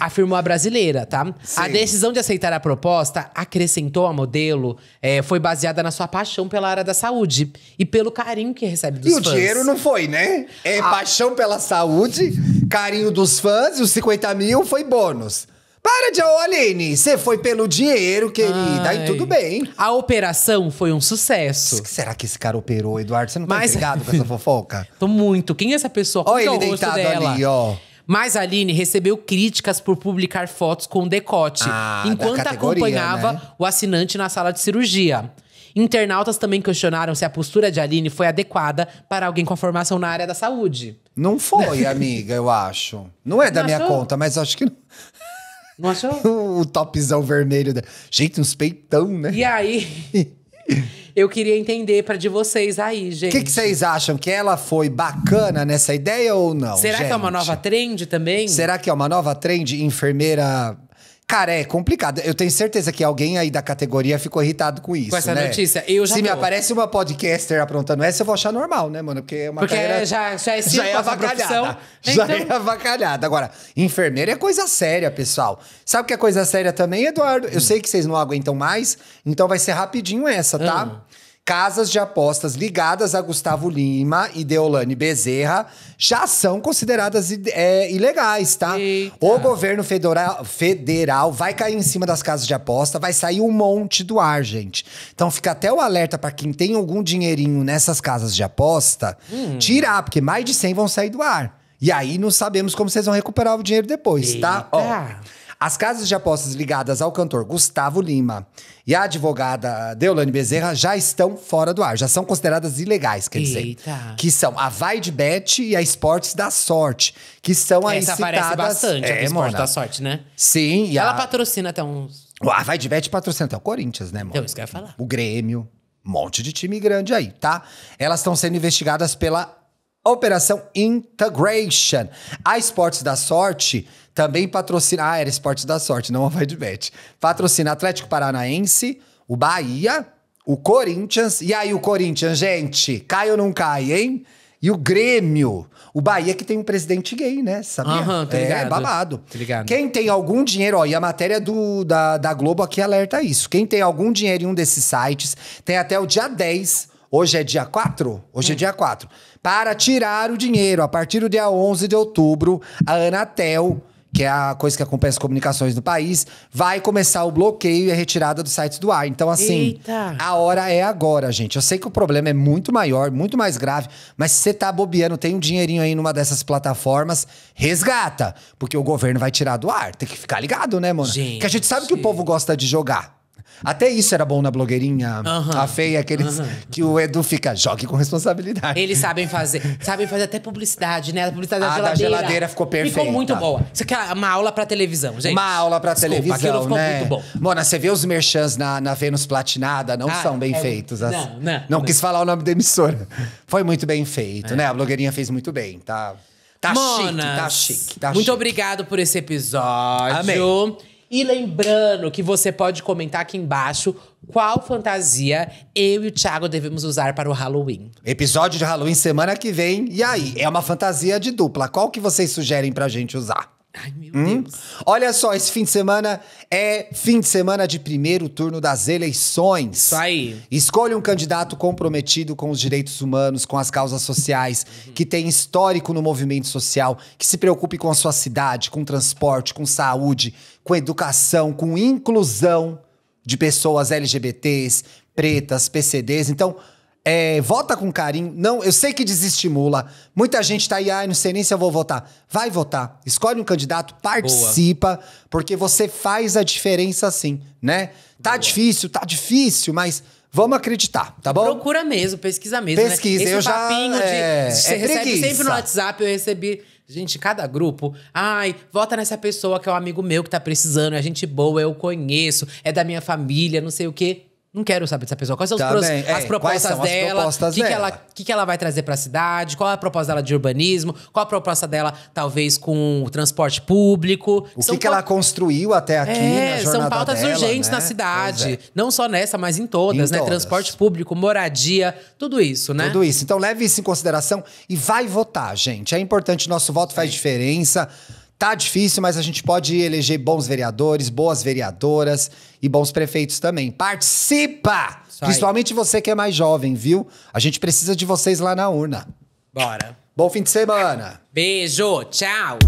Afirmou a brasileira, tá? Sim. A decisão de aceitar a proposta, acrescentou a modelo, é, foi baseada na sua paixão pela área da saúde e pelo carinho que recebe dos e fãs. E o dinheiro não foi, né? É a... Ah. paixão pela saúde, carinho dos fãs e os 50 mil foi bônus. Para de. Ô, Aline, você foi pelo dinheiro, querida, Ai. e tudo bem. A operação foi um sucesso. Será que esse cara operou, Eduardo? Você não tá Mas... intrigado com essa fofoca? Tô muito. Quem é essa pessoa? Como Olha ele é o deitado dela? ali, ó. Mas a Aline recebeu críticas por publicar fotos com decote, Ah, enquanto acompanhava né? o assinante na sala de cirurgia. Internautas também questionaram se a postura de Aline foi adequada para alguém com formação na área da saúde. Não foi, amiga, eu acho. Não é da minha conta, mas acho que. Não achou? o topzão vermelho. Da... Gente, uns peitão, né? E aí? Eu queria entender para de vocês aí, gente. O que, vocês acham? Que ela foi bacana nessa ideia ou não? Será gente? que é uma nova trend também? Será que é uma nova trend enfermeira Cara, é complicado. Eu tenho certeza que alguém aí da categoria ficou irritado com isso. Com essa né? notícia. Eu já Se tô. me aparece uma podcaster aprontando essa, eu vou achar normal, né, mano? Porque é uma Porque carreira... já, já é já é avacalhada. Já então... é avacalhada. Agora, enfermeira é coisa séria, pessoal. Sabe o que é coisa séria também, Eduardo? Eu hum. sei que vocês não aguentam mais, então vai ser rapidinho essa, tá? Hum casas de apostas ligadas a Gustavo Lima e Deolane Bezerra já são consideradas é, ilegais, tá? Eita. O governo federal, federal vai cair em cima das casas de aposta, vai sair um monte do ar, gente. Então fica até o alerta para quem tem algum dinheirinho nessas casas de aposta, hum. tirar, porque mais de 100 vão sair do ar. E aí não sabemos como vocês vão recuperar o dinheiro depois, Eita. tá? Ó, as casas de apostas ligadas ao cantor Gustavo Lima e à advogada Deolane Bezerra já estão fora do ar, já são consideradas ilegais, quer dizer. Eita. Que são a Vai de Bet e a Esportes da Sorte, que são aí Essa aparece bastante, é, a Esportes da Sorte, né? Sim. E Ela a... patrocina até uns... A Vai de Bet patrocina até o Corinthians, né, mano? Então, isso que eu ia falar. O Grêmio, um monte de time grande aí, tá? Elas estão sendo investigadas pela Operação Integration. A Esportes da Sorte também patrocina. Ah, era Esportes da Sorte, não a Vadbet. Patrocina Atlético Paranaense, o Bahia, o Corinthians. E aí, o Corinthians, gente, cai ou não cai, hein? E o Grêmio. O Bahia que tem um presidente gay, né? Sabia? Aham, tá ligado. É babado. Tá ligado. Quem tem algum dinheiro, ó, e a matéria do, da, da Globo aqui alerta isso. Quem tem algum dinheiro em um desses sites, tem até o dia 10. Hoje é dia 4? Hoje é hum. é dia 4 para tirar o dinheiro. A partir do dia 11 de outubro, a Anatel que é a coisa que acompanha as comunicações do país, vai começar o bloqueio e a retirada dos sites do ar. Então, assim, Eita. a hora é agora, gente. Eu sei que o problema é muito maior, muito mais grave, mas se você tá bobeando, tem um dinheirinho aí numa dessas plataformas, resgata. Porque o governo vai tirar do ar. Tem que ficar ligado, né, mano? Gente, porque a gente sabe que o povo gosta de jogar. Até isso era bom na blogueirinha, uhum. a feia, aqueles uhum. que o Edu fica, jogue com responsabilidade. Eles sabem fazer. sabem fazer até publicidade, né? A publicidade da geladeira. Ah, da geladeira ficou perfeita. Ficou muito boa. Isso aqui é uma aula pra televisão, gente. Uma aula pra Desculpa, televisão, aquilo ficou né? muito bom. Mona, você vê os merchans na, na Vênus Platinada, não ah, são bem é, feitos. As... Não, não, não quis falar o nome da emissora. Foi muito bem feito, é. né? A blogueirinha fez muito bem, tá? Tá Monas, chique, tá chique. Tá muito chique. obrigado por esse episódio. Amém. E lembrando que você pode comentar aqui embaixo qual fantasia eu e o Thiago devemos usar para o Halloween. Episódio de Halloween semana que vem. E aí, é uma fantasia de dupla. Qual que vocês sugerem pra gente usar? Ai, meu hum? Deus. Olha só, esse fim de semana é fim de semana de primeiro turno das eleições. Isso aí. Escolha um candidato comprometido com os direitos humanos, com as causas sociais, uhum. que tem histórico no movimento social, que se preocupe com a sua cidade, com transporte, com saúde, com educação, com inclusão de pessoas LGBTs, pretas, PCDs. Então, é, vota com carinho. Não, eu sei que desestimula. Muita gente tá aí, ai, ah, não sei nem se eu vou votar. Vai votar. Escolhe um candidato, participa, Boa. porque você faz a diferença sim, né? Tá Boa. difícil, tá difícil, mas Vamos acreditar, tá bom? Procura mesmo, pesquisa mesmo. Né? Pesquisa, né? eu já. É, você é recebe preguiça. sempre no WhatsApp, eu recebi. Gente, cada grupo. Ai, vota nessa pessoa que é um amigo meu que tá precisando, é gente boa, eu conheço, é da minha família, não sei o quê. Não quero saber dessa pessoa. Quais são tá pros, as é, propostas são dela? As propostas que dela? O que, que, ela vai trazer para a cidade? Qual é a proposta dela de urbanismo? Qual a proposta dela, talvez, com o transporte público? O que, ela construiu até aqui? É, são pautas dela, urgentes né? na cidade. É. Não só nessa, mas em todas, em né? Todas. Transporte público, moradia, tudo isso, né? Tudo isso. Então leve isso em consideração e vai votar, gente. É importante, nosso voto faz é. diferença. Tá difícil, mas a gente pode eleger bons vereadores, boas vereadoras e bons prefeitos também. Participa! Principalmente você que é mais jovem, viu? A gente precisa de vocês lá na urna. Bora. Bom fim de semana. Beijo, tchau.